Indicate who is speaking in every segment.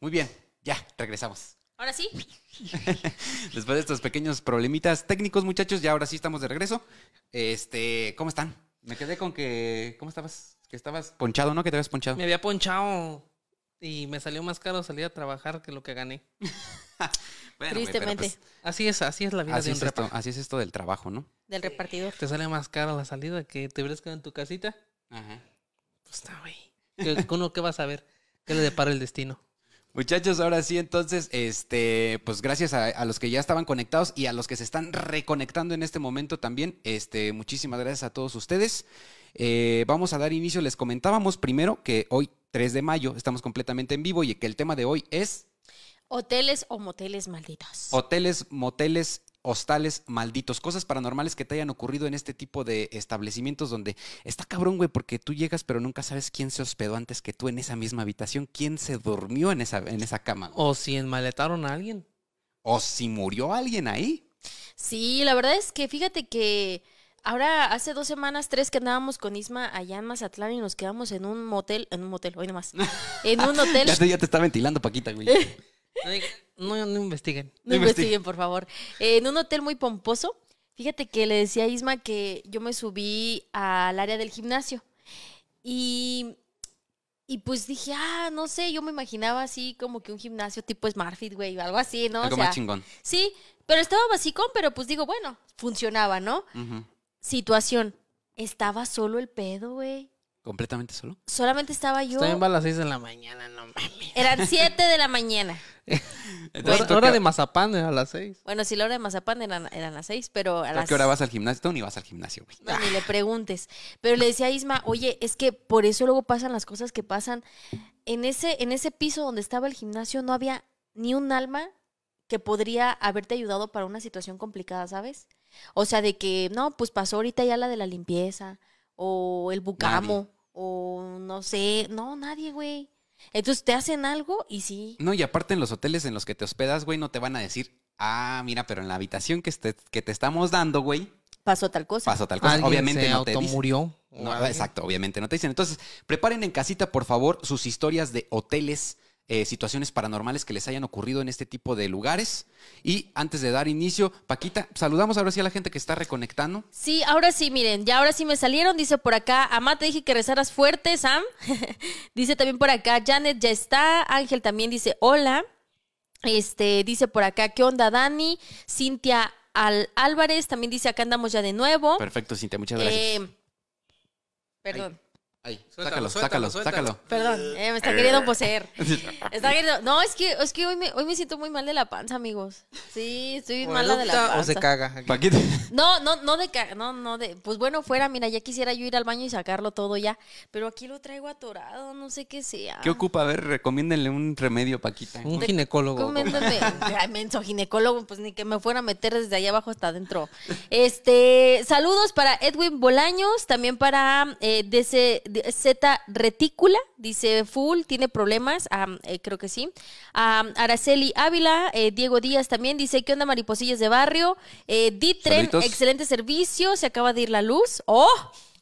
Speaker 1: Muy bien, ya, regresamos.
Speaker 2: Ahora sí.
Speaker 1: Después de estos pequeños problemitas técnicos, muchachos, ya ahora sí estamos de regreso. Este, ¿cómo están? Me quedé con que. ¿Cómo estabas? Que estabas ponchado, ¿no? Que te habías ponchado. Me
Speaker 3: había ponchado y me salió más caro salir a trabajar que lo que gané. Tristemente. Pues así es, así es la vida así es esto, del trabajo, ¿no? Del repartidor. Te sale más caro la salida que te hubieras quedado en tu casita. Ajá. Pues está, güey. ¿Uno qué vas a ver? ¿Qué le depara el destino? Muchachos, ahora sí,
Speaker 1: entonces, este, pues gracias a, los que ya estaban conectados y a los que se están reconectando en este momento también. Este, muchísimas gracias a todos ustedes. Eh, vamos a dar inicio. Les comentábamos primero que hoy, 3 de mayo, estamos completamente en vivo y que el tema de hoy es.
Speaker 2: Hoteles o moteles malditos.
Speaker 1: Hoteles, moteles hostales malditos, cosas paranormales que te hayan ocurrido en este tipo de establecimientos donde está cabrón, güey, porque tú llegas pero nunca sabes quién se hospedó antes que tú en esa misma habitación, quién se durmió en esa, en esa cama. O si enmaletaron a alguien. O si murió alguien ahí.
Speaker 2: Sí, la verdad es que fíjate que ahora hace dos semanas, tres que andábamos con Isma allá en Mazatlán y nos quedamos en un motel, en un motel, hoy nomás, en un hotel. ya, te,
Speaker 3: ya te está ventilando Paquita, güey. No, investiguen. No investiguen,
Speaker 2: por favor. Eh, en un hotel muy pomposo, fíjate que le decía a Isma que yo me subí al área del gimnasio y, y pues dije, ah, no sé, yo me imaginaba así como que un gimnasio tipo SmartFit, güey, o algo así, ¿no? Algo más chingón. Sí, pero estaba basicón, pero pues digo, bueno, funcionaba, ¿no? Situación, estaba solo el pedo, güey.
Speaker 3: ¿Completamente solo?
Speaker 2: Solamente estaba yo. Estaba
Speaker 3: a las 6 de la mañana, no
Speaker 2: mames. Eran 7 de la mañana.
Speaker 1: Entonces, la hora de
Speaker 3: mazapán era a las 6.
Speaker 2: Bueno, sí, la hora de mazapán eran, eran las 6, pero a qué hora vas
Speaker 1: al gimnasio? Tú ni vas al gimnasio,
Speaker 2: No, ni le preguntes. Pero le decía a Isma, oye, es que por eso luego pasan las cosas que pasan. En ese, en ese piso donde estaba el gimnasio no había ni un alma que podría haberte ayudado para una situación complicada, ¿sabes? O sea, de que, no, pues pasó ahorita ya la de la limpieza o el bucamo o no sé, no, nadie, güey. Entonces te hacen algo y sí.
Speaker 1: No, y aparte en los hoteles en los que te hospedas, güey, no te van a decir, ah, mira, pero en la habitación que, que te estamos dando, güey. Pasó tal cosa. Pasó tal cosa. obviamente no te murió. exacto, obviamente no te dicen. Entonces, preparen en casita, por favor, sus historias de hoteles eh, situaciones paranormales que les hayan ocurrido en este tipo de lugares. Y antes de dar inicio, Paquita, saludamos ahora sí a la gente que está reconectando.
Speaker 2: Sí, ahora sí, miren, ya ahora sí me salieron, dice por acá, Amá, te dije que rezaras fuerte, Sam. dice también por acá, Janet ya está, Ángel también dice, hola. Este, dice por acá, ¿qué onda, Dani? Cintia Al Álvarez también dice, acá andamos ya de nuevo. Perfecto,
Speaker 1: Cintia, muchas gracias.
Speaker 2: Eh, perdón
Speaker 1: sácalo, sácalo, sácalo.
Speaker 2: Perdón, eh, me está queriendo poseer. Está queriendo... No, es que, hoy, me, siento muy mal de la panza, amigos. Sí, estoy mala de la panza. O se caga. No, no, no de caga, no, no de... Pues bueno, fuera, mira, ya quisiera yo ir al baño y sacarlo todo ya. Pero aquí lo traigo atorado, no sé qué sea. ¿Qué
Speaker 1: ocupa? A ver, recomiéndenle un remedio, Paquita. Un ginecólogo.
Speaker 2: coménteme menso ginecólogo, pues ni que me fuera a meter desde allá abajo hasta adentro. Este, saludos para Edwin Bolaños, también para eh, DC, eh, Z Retícula, dice Full, tiene problemas, eh, creo que sí. Araceli Ávila, eh, Diego Díaz también dice, ¿qué onda mariposillas de barrio? Eh, Ditren, excelente servicio, se acaba de ir la luz. ¡Oh!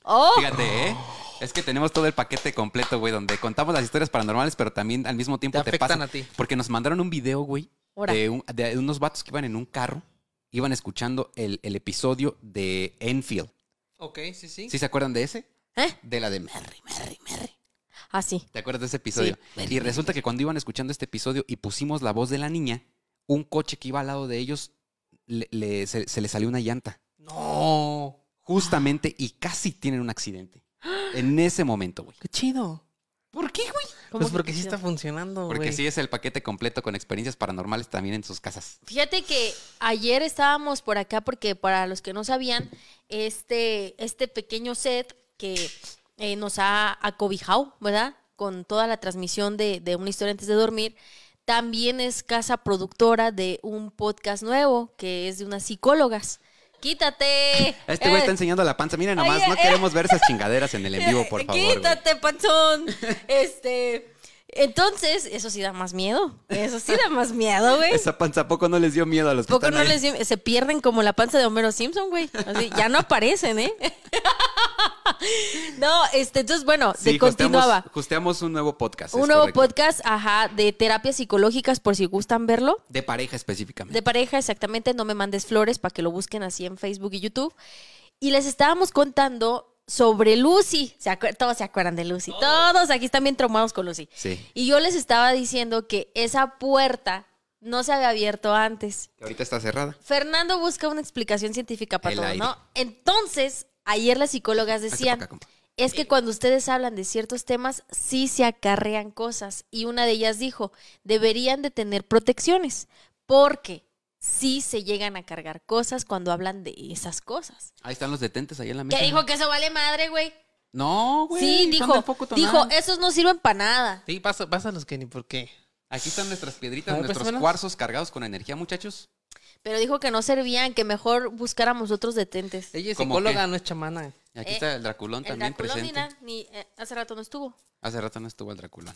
Speaker 2: ¡Oh! Fíjate, ¿eh?
Speaker 1: Es que tenemos todo el paquete completo, güey, donde contamos las historias paranormales, pero también al mismo tiempo te, te pasan. A ti. Porque nos mandaron un video, güey, de, unos vatos que iban en un carro, iban escuchando el, episodio de Enfield. Ok, sí, sí. ¿Sí se acuerdan de ese? ¿Eh? De la de Merry, Merry,
Speaker 2: Merry. Ah, sí.
Speaker 1: ¿Te acuerdas de ese episodio? Y resulta que cuando iban escuchando este episodio y pusimos la voz de la niña, un coche que iba al lado de ellos se, le salió una llanta. No. Justamente y casi tienen un accidente. En ese momento, güey.
Speaker 3: Qué chido. ¿Por qué, güey? Pues porque sí está funcionando, Porque
Speaker 1: sí es el paquete completo con experiencias paranormales también en sus casas.
Speaker 2: Fíjate que ayer estábamos por acá porque para los que no sabían, este, este pequeño set que eh, nos ha acobijado, ¿verdad? Con toda la transmisión de, de Una historia antes de dormir. También es casa productora de un podcast nuevo que es de unas psicólogas. Quítate. Este güey está eh, enseñando
Speaker 1: la panza. Mira nomás, no eh. queremos ver esas chingaderas en el en vivo, por favor.
Speaker 2: Quítate, panzón. Este, entonces, eso sí da más miedo. Eso sí da más miedo, güey. Esa
Speaker 1: panza, poco no les dio miedo a los que están no les dio-
Speaker 2: Se pierden como la panza de Homero Simpson, güey. Así, ya no aparecen, ¿eh? no, este, entonces, bueno, se continuaba.
Speaker 1: Justeamos, un nuevo podcast. Un nuevo
Speaker 2: podcast, ajá, de terapias psicológicas, por si gustan verlo.
Speaker 1: De pareja específicamente.
Speaker 2: De pareja, exactamente. No me mandes flores para que lo busquen así en Facebook y YouTube. Y les estábamos contando sobre Lucy. todos se acuerdan de Lucy. Todos aquí están bien traumados con Lucy. Y yo les estaba diciendo que esa puerta no se había abierto antes.
Speaker 1: ahorita está cerrada.
Speaker 2: Fernando busca una explicación científica para todo, ¿no? Entonces, ayer las psicólogas decían. es que cuando ustedes hablan de ciertos temas, sí se acarrean cosas. Y una de ellas dijo, deberían de tener protecciones, porque sí se llegan a cargar cosas cuando hablan de esas cosas.
Speaker 3: Ahí están los detentes ahí en la mesa. ¿Qué dijo
Speaker 2: que eso vale madre, güey?
Speaker 3: No, güey. Sí, dijo,
Speaker 2: esos no sirven para nada.
Speaker 3: Sí, pásalos, Kenny, ¿por qué? Aquí están nuestras piedritas, pues,
Speaker 1: nuestros cuarzos cargados con energía, muchachos.
Speaker 2: Pero dijo que no servían, que mejor buscáramos otros detentes. Ella es psicóloga, no
Speaker 1: es chamana. aquí está eh, el Draculón también Draculón presente. nada,
Speaker 2: ni, eh, hace rato no estuvo.
Speaker 1: Hace rato no estuvo el Draculón.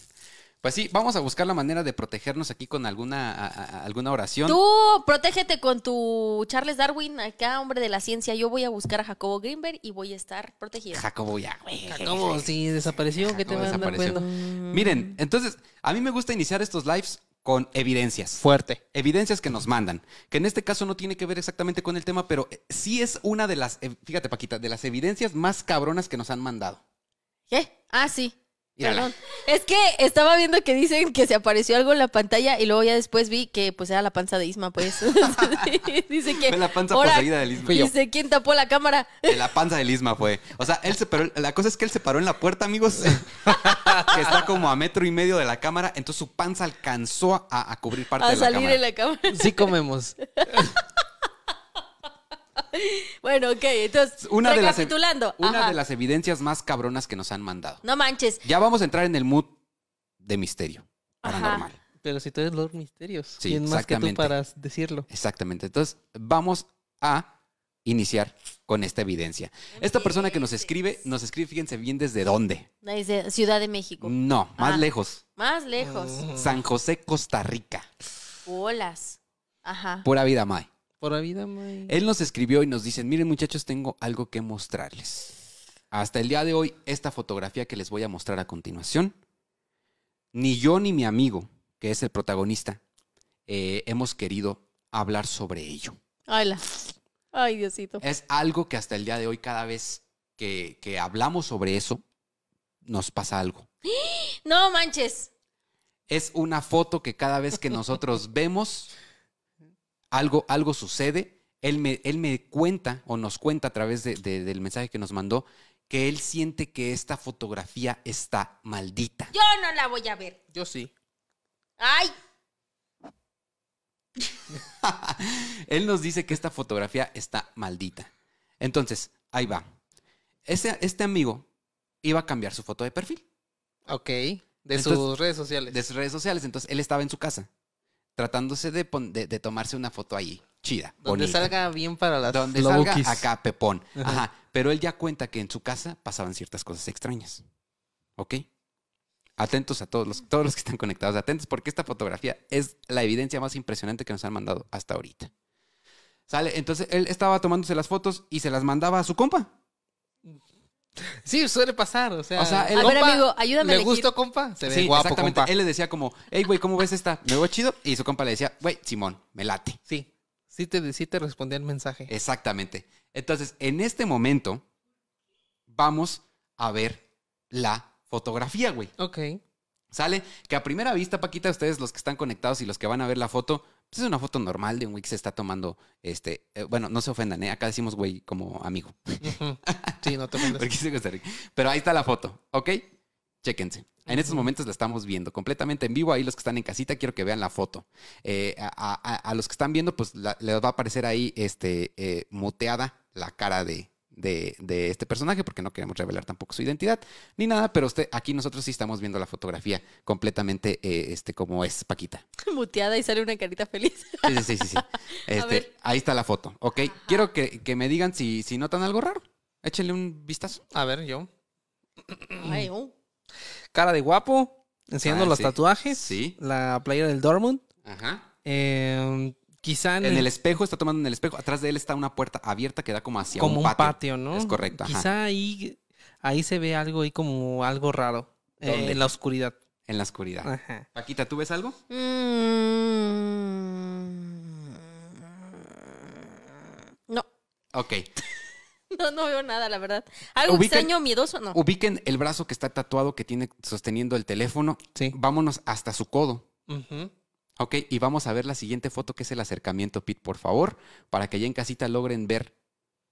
Speaker 1: Pues sí, vamos a buscar la manera de protegernos aquí con alguna,
Speaker 3: alguna oración. Tú
Speaker 2: protégete con tu Charles Darwin, acá hombre de la ciencia. Yo voy a buscar a Jacobo Greenberg y voy a estar protegido. Jacobo
Speaker 3: ya, Jacobo, sí, desapareció.
Speaker 1: ¿Qué te a mm. Miren, entonces, a mí me gusta iniciar estos lives con evidencias. Fuerte. Evidencias que nos mandan. Que en este caso no tiene que ver exactamente con el tema, pero eh, sí es una de las, eh, fíjate Paquita, de las evidencias más cabronas que nos han mandado.
Speaker 2: ¿Qué? Ah, sí. Es que estaba viendo que dicen que se apareció algo en la pantalla y luego ya después vi que pues era la panza de Isma, pues.
Speaker 1: dice que. la panza poseída Isma. Dice
Speaker 2: quién tapó la cámara.
Speaker 1: De eh, la panza de Isma fue. O sea, él se paró. La cosa es que él se paró en la puerta, amigos. que está como a metro y medio de la cámara. Entonces su panza alcanzó a, cubrir parte de la cámara. A salir en la cámara. Sí comemos.
Speaker 2: bueno, ok, entonces, recapitulando. una de
Speaker 1: las evidencias más cabronas que nos han mandado. No manches. Ya vamos a entrar en el mood de misterio
Speaker 3: paranormal. Pero si tú eres los misterios, más que tú para decirlo?
Speaker 1: Exactamente. Entonces, vamos a iniciar con esta evidencia. Esta persona que nos escribe, nos escribe, fíjense bien desde dónde.
Speaker 3: Desde
Speaker 2: Ciudad de México. No,
Speaker 1: más ah, lejos.
Speaker 2: Más lejos.
Speaker 1: San José, Costa Rica.
Speaker 2: Olas. Ajá.
Speaker 1: Pura vida, May. Por vida, Él nos escribió y nos dice, miren muchachos, tengo algo que mostrarles. Hasta el día de hoy, esta fotografía que les voy a mostrar a continuación, ni yo ni mi amigo, que es el protagonista, eh, hemos querido hablar sobre ello.
Speaker 2: Ay, Ay, Diosito. Es
Speaker 1: algo que hasta el día de hoy, cada vez que, que hablamos sobre eso, nos pasa algo.
Speaker 2: No manches.
Speaker 1: Es una foto que cada vez que nosotros vemos, algo, algo sucede. Él me, él me cuenta o nos cuenta a través del mensaje que nos mandó que él siente que esta fotografía está maldita.
Speaker 2: Yo no la voy a ver. Yo sí. ¡Ay!
Speaker 1: él nos dice que esta fotografía está maldita. Entonces, ahí va. Ese, este amigo iba a cambiar su foto de perfil. Ok. De sus redes sociales. De sus redes sociales. Entonces, él estaba en su casa tratándose de, tomarse una foto ahí, chida. Donde salga
Speaker 3: bien para las Donde salga acá,
Speaker 1: pepón. Ajá. Pero él ya cuenta que en su casa pasaban ciertas cosas extrañas. ¿Ok? Atentos a todos los, todos los que están conectados, atentos porque esta fotografía es la evidencia más impresionante que nos han mandado hasta ahorita. Sale, entonces él estaba tomándose las fotos y se las mandaba a su compa.
Speaker 3: Sí, suele pasar, o sea. O el a amigo, ayúdame. ¿Le gustó, compa? Se ve sí,
Speaker 1: guapo, exactamente. Él le decía como, hey, güey, ¿cómo ves esta? ¿Me veo chido? Y su compa le decía, güey, Simón, me late. Sí, sí te, sí te respondía el mensaje. Exactamente. Entonces, en este momento, vamos a ver la fotografía, güey. Ok. Sale que a primera vista, Paquita, ustedes los que están conectados y los que van a ver la foto, es una foto normal de un güey que se está tomando, este, eh, bueno, no se ofendan, ¿eh? acá decimos güey como amigo. sí, no te ofendas. Pero ahí está la foto, ¿ok? Chéquense. En estos momentos la estamos viendo completamente en vivo. Ahí los que están en casita, quiero que vean la foto. Eh, a, los que están viendo, pues les va a aparecer ahí este, muteada la cara de, de, este personaje, porque no queremos revelar tampoco su identidad ni nada, pero usted, aquí nosotros sí estamos viendo la fotografía completamente eh, este, como es Paquita.
Speaker 2: Muteada y sale una carita feliz. Sí, sí, sí, este,
Speaker 1: ahí está la foto, ¿ok? Quiero que, me digan si, si notan algo raro. Échenle un vistazo. A ver, yo. Oh. Cara de guapo, enseñando ah, los tatuajes.
Speaker 3: Sí. La playera del Dortmund.
Speaker 1: Ajá. Eh, Quizá en, el... espejo, está tomando en el espejo. Atrás de él está una puerta abierta que da como hacia como un, patio. ¿no? Es correcto. Quizá
Speaker 3: ahí, ahí se ve algo ahí como algo raro. Eh, en la oscuridad. En la oscuridad. Paquita, ¿tú ves algo? Mm.
Speaker 1: No. Ok.
Speaker 2: No, no veo nada, la verdad. Algo extraño, miedoso, no.
Speaker 1: Ubiquen el brazo que está tatuado, que tiene sosteniendo el teléfono. Sí. Vámonos hasta su codo. Ajá. Ok, y vamos a ver la siguiente foto que es el acercamiento, Pete, por favor, para que ya en casita logren ver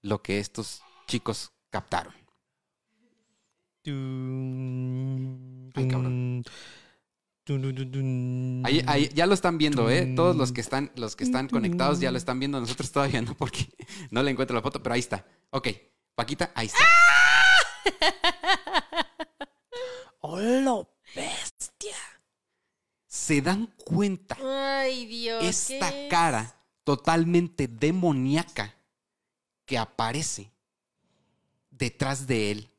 Speaker 1: lo que estos chicos captaron.
Speaker 3: Ay, cabrón. Ahí, ya lo están viendo, ¿eh?
Speaker 1: Todos los que están, los que están conectados ya lo están viendo. Nosotros todavía no, porque no le encuentro la foto, pero ahí está. Ok, Paquita, ahí está. ¡Ah! ¡Hola, bestia! se dan cuenta esta cara totalmente demoníaca que aparece detrás de él,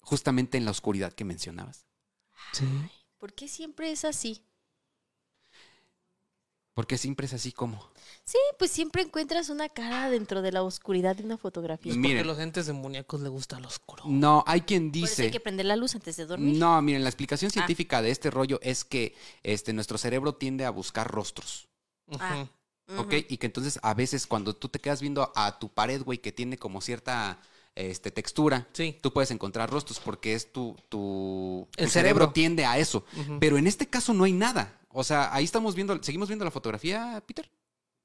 Speaker 1: justamente en la oscuridad que mencionabas.
Speaker 3: Sí.
Speaker 2: ¿Por qué siempre es así?
Speaker 1: Porque siempre es así como.
Speaker 2: Sí, pues siempre encuentras una cara dentro de la oscuridad de una fotografía.
Speaker 1: Es porque a los
Speaker 3: entes demoníacos le gusta lo oscuro.
Speaker 1: No, hay quien dice. Por eso hay que
Speaker 2: prender la luz antes de dormir. No,
Speaker 1: miren, la explicación ah. científica de este rollo es que este, nuestro cerebro tiende a buscar rostros.
Speaker 3: Ajá. Ah, ¿Ok?
Speaker 1: Y que entonces a veces cuando tú te quedas viendo a tu pared, güey, que tiene como cierta este, textura, tú puedes encontrar rostros porque es tu, tu el, cerebro. tiende a eso. Pero en este caso no hay nada. O sea, ahí estamos viendo, seguimos viendo la fotografía,
Speaker 3: Peter.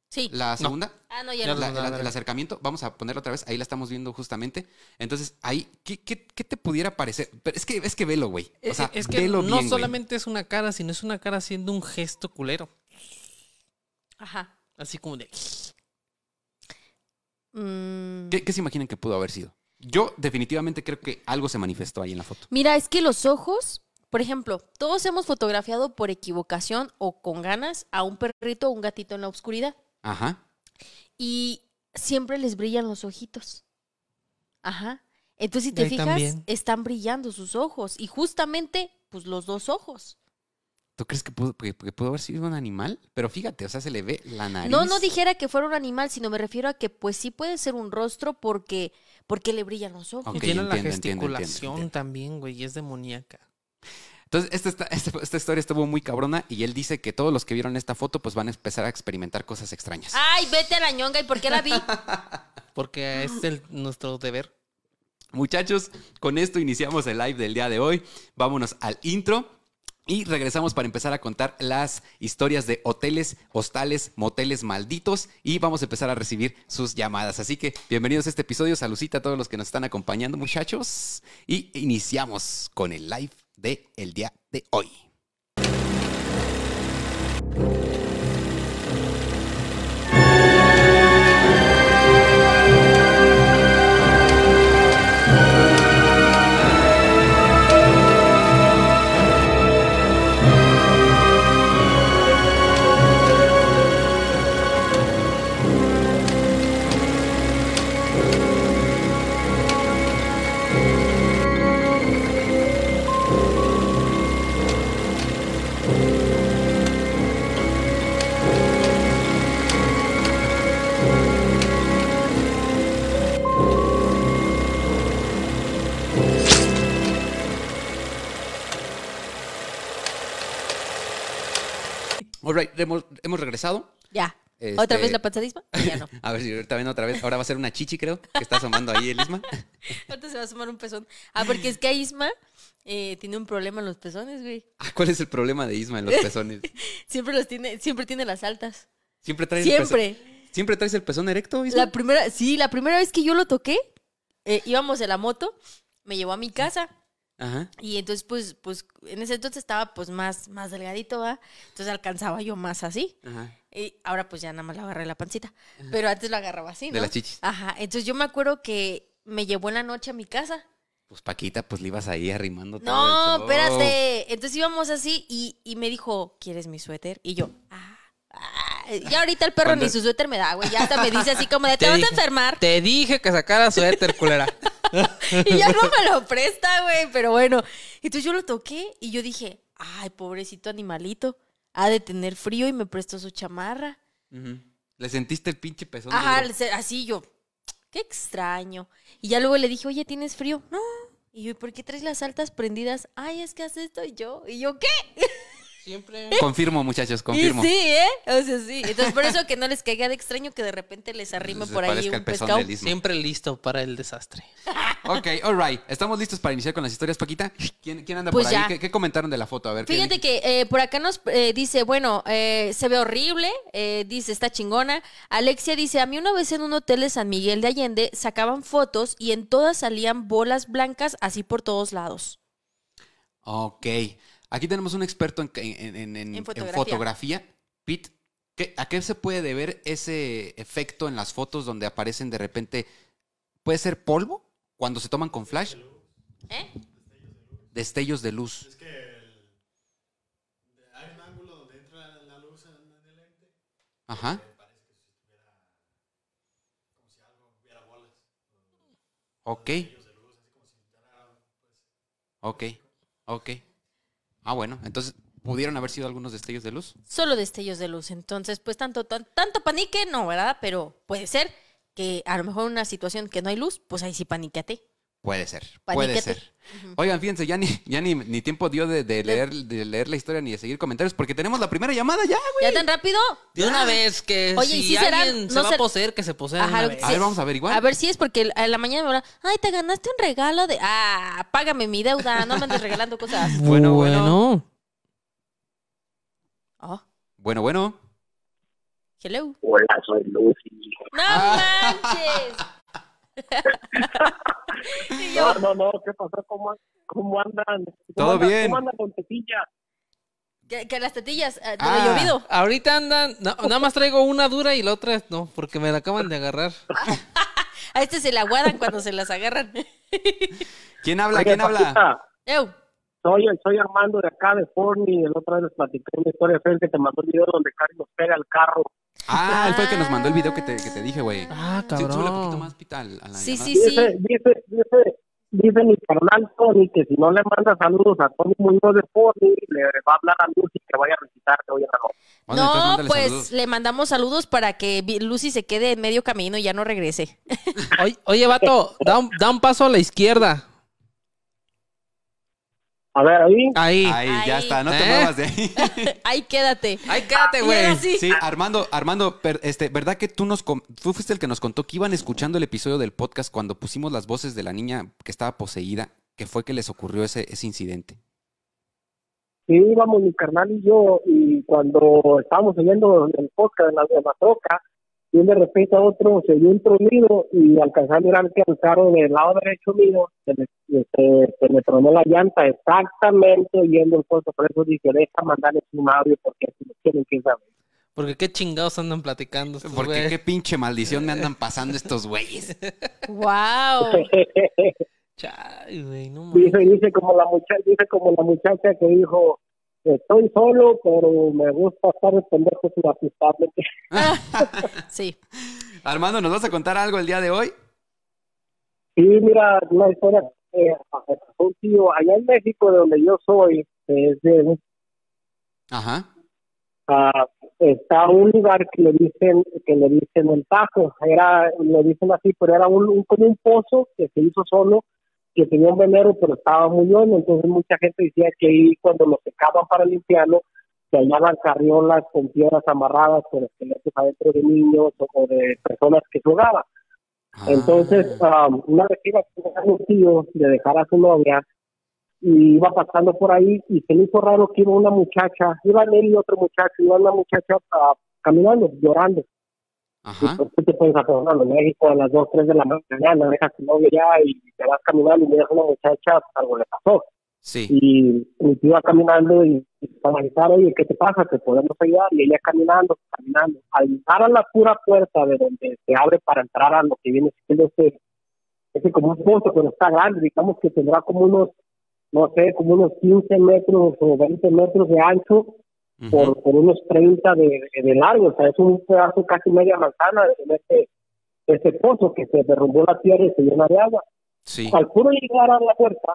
Speaker 3: Sí. La segunda. Ah, no, ya La, el
Speaker 1: acercamiento, vamos a ponerlo otra vez, ahí la estamos viendo justamente. Entonces, ahí, ¿qué, te pudiera parecer? Pero es que, es que velo, güey. O eh, sea, es, que no solamente
Speaker 3: es una cara, sino es una cara haciendo un gesto culero. Ajá. Así como de.
Speaker 2: ¿Qué,
Speaker 1: se imaginan que pudo haber sido? Yo definitivamente creo que algo se manifestó ahí en la foto.
Speaker 2: Mira, es que los ojos, por ejemplo, todos hemos fotografiado por equivocación o con ganas a un perrito o un gatito en la oscuridad. Ajá. Y siempre les brillan los ojitos. Ajá. Entonces, si te fijas, están brillando sus ojos y justamente, pues los dos ojos.
Speaker 1: ¿Tú crees que pudo, que, haber sido un animal? Pero fíjate, o
Speaker 3: sea, se le ve la nariz. No, no dijera
Speaker 2: que fuera un animal, sino me refiero a que pues sí puede ser un rostro porque, porque le brillan los ojos. y tiene
Speaker 3: la gesticulación también, güey, y es demoníaca.
Speaker 1: Entonces, esta, historia estuvo muy cabrona y él dice que todos los que vieron esta foto pues van a empezar a experimentar cosas extrañas.
Speaker 2: ¡Ay, vete a la ñonga! ¿Y por qué la vi?
Speaker 1: Porque es nuestro deber. Muchachos, con esto iniciamos el live del día de hoy. Vámonos al intro y regresamos para empezar a contar las historias de hoteles, hostales, moteles malditos y vamos a empezar a recibir sus llamadas. Así que bienvenidos a este episodio, saludita a todos los que nos están acompañando muchachos y iniciamos con el live del el día de hoy. All hemos, regresado. Ya. ¿Otra este, vez la panzadisma? Ya no. a ver si ahorita viene otra vez. Ahora va a ser una chichi, creo, que está asomando ahí el Isma.
Speaker 2: Ahorita se va a asomar un pezón. Ah, porque es que Isma eh, tiene un problema en los pezones, güey.
Speaker 1: Ah, ¿cuál es el problema de Isma en los pezones?
Speaker 2: siempre los tiene, siempre tiene las altas.
Speaker 1: Siempre traes siempre. el pezón. ¿Siempre traes el pezón erecto, Isma? La
Speaker 2: primera, sí, la primera vez que yo lo toqué, eh, íbamos en la moto, me llevó a mi casa. Ajá. Y entonces, pues, pues, en ese entonces estaba pues más, más delgadito, ¿va? Entonces alcanzaba yo más así. Ajá. Y ahora pues ya nada más le agarré la pancita. Pero antes lo agarraba así, De las chichis. Ajá. Entonces yo me acuerdo que me llevó en la noche a mi casa.
Speaker 1: Pues Paquita, pues le ibas ahí arrimando No,
Speaker 2: espérate. Entonces íbamos así y, y me dijo, ¿quieres mi suéter? Y yo, ah. ah". Ya ahorita el perro ni su suéter me da, güey. Ya hasta me dice así como de, te, vas a enfermar.
Speaker 3: Te dije que sacara suéter, culera. y ya no
Speaker 2: me lo presta, güey, pero bueno. Entonces yo lo toqué y yo dije, ay, pobrecito animalito, ha de tener frío y me prestó su chamarra.
Speaker 1: Le sentiste el pinche peso Ajá,
Speaker 2: así yo, qué extraño. Y ya luego le dije, oye, ¿tienes frío? No. Y yo, ¿por qué traes las altas prendidas? Ay, es que hace esto y yo. ¿Y yo qué?
Speaker 1: Siempre. Eh, confirmo, muchachos,
Speaker 3: confirmo. sí,
Speaker 2: ¿eh? O sea, sí. Entonces, por eso que no les caiga de extraño que de repente les arrime por ahí un pescado.
Speaker 3: Siempre listo
Speaker 1: para el desastre. ok, all right. ¿Estamos listos para iniciar con las historias, Paquita? ¿Quién, anda pues por ahí? ¿Qué, ¿Qué, comentaron de la foto? A ver. Fíjate
Speaker 2: que eh, por acá nos eh, dice, bueno, se ve horrible, dice, está chingona. Alexia dice, a mí una vez en un hotel de San Miguel de Allende sacaban fotos y en todas salían bolas blancas así por todos lados.
Speaker 1: Ok. Aquí tenemos un experto en, en, en, en fotografía. fotografía. Pete. ¿A qué se puede deber ese efecto en las fotos donde aparecen de repente? ¿Puede ser polvo cuando se toman con flash? ¿Eh? Destellos de luz. Es que el, hay un ángulo donde entra la luz en el lente. Ajá. Eh, parece que si hubiera como algo bolas. Ok. Pues, ok. Ok. Ah, bueno, entonces pudieron haber sido algunos destellos de luz.
Speaker 2: Solo destellos de luz, entonces pues tanto, tanto panique no, ¿verdad? Pero puede ser que a lo mejor una situación que no hay luz, pues ahí sí paniqueate.
Speaker 1: Puede ser, puede ser. Oigan, fíjense, ya ni, ni, tiempo dio de, leer, de leer la historia ni de seguir comentarios porque tenemos la primera llamada ya, güey. ¿Ya tan
Speaker 2: rápido? De una ah. vez que si, alguien se va a poseer,
Speaker 3: que se posea A ver, vamos a averiguar. A
Speaker 2: ver si es porque en la mañana me habrá. ay, te ganaste un regalo de, ah, págame mi deuda, no me andes regalando cosas.
Speaker 1: Bueno, bueno. Ah. Bueno, bueno.
Speaker 4: hello. Hola, soy Lucy. ¡No ah. manches! No, no, no, ¿qué pasó? ¿Cómo, cómo andan? ¿Cómo Todo andan, bien. ¿Cómo andan con tetillas?
Speaker 2: Que, las tetillas, eh, ha ah, llovido.
Speaker 4: Ahorita andan, no,
Speaker 3: nada más traigo una dura y la otra no, porque me la acaban de agarrar.
Speaker 2: A este se la aguadan cuando se las agarran.
Speaker 4: ¿Quién habla? ¿Quién habla? Eu. Soy, Armando de acá de Forni. El otro día les platicé una historia de frente que te mandó un video donde Carlos pega el carro.
Speaker 1: Ah, él fue el que nos mandó el video que te, que te dije, güey. Ah, cabrón. Sí, poquito más sí, sí, sí, Dice,
Speaker 4: dice, dice, mi carnal Tony que si no le manda saludos a todo el mundo de Pony, le va a hablar a Lucy que vaya a que vaya a la no, pues
Speaker 2: le mandamos saludos para que Lucy se quede en medio camino y ya no regrese.
Speaker 3: Oye, oye vato, da un paso a la izquierda. A ver,
Speaker 1: ahí. Ahí. ya está, no te ¿Eh? muevas de ahí. ahí quédate. Ahí quédate, güey. Sí. Armando, Armando, este, ¿verdad que tú nos fuiste el que nos contó que iban escuchando el episodio del podcast cuando pusimos las voces de la niña que estaba poseída, que fue que les ocurrió ese, incidente?
Speaker 4: Sí, íbamos mi carnal y yo, y cuando estábamos oyendo el podcast de la, de y de repente a otro se dio un tronido y alcanzando era el del lado derecho mío se me, este, se, me tronó la llanta exactamente yendo el coche Por eso dije, deja mandarle su audio porque si no quieren, que
Speaker 3: Porque qué chingados andan platicando. porque qué pinche maldición me andan pasando estos güeyes.
Speaker 4: ¡Wow! güey, dice, como la muchacha, dice como la muchacha que dijo, Estoy solo, pero me gusta estar de pendejo sin
Speaker 1: sí. Armando, ¿nos vas a contar algo el día de hoy?
Speaker 4: Sí, mira, una historia eh, tío allá en México, de donde yo soy, es de... Ajá. Ah, está un lugar que le dicen que le dicen el Tajo, era, lo dicen así, pero era un, un como un pozo que se hizo solo que tenía un venero, pero estaba muy bueno entonces mucha gente decía que ahí cuando lo secaban para limpiarlo, se hallaban carriolas con piedras amarradas con esqueletos adentro de niños o de personas que jugaban. Ah. Entonces, um, una vez iba a un tío de dejar a su novia y iba pasando por ahí y se le hizo raro que iba una muchacha, iba él y otro muchacho, iba una muchacha ah, caminando, llorando. Ajá. Entonces pues, te puedes hacer en México a las 2, 3 de la mañana, dejas tu novio y te vas caminando y me a una muchacha, algo le pasó. Sí. Y mi vas caminando y, para avisar, oye, ¿qué te pasa? ¿Te podemos ayudar? Y ella caminando, caminando. Al entrar a la pura puerta de donde se abre para entrar a lo que viene siendo ese, ese como un pozo, pero está grande, digamos que tendrá como unos, no sé, como unos 15 metros o 20 metros de ancho por, unos 30 de, largo, o sea, es un pedazo casi media manzana de este, ese pozo que se derrumbó la tierra y se llena de agua. Sí. Al puro llegar a la puerta,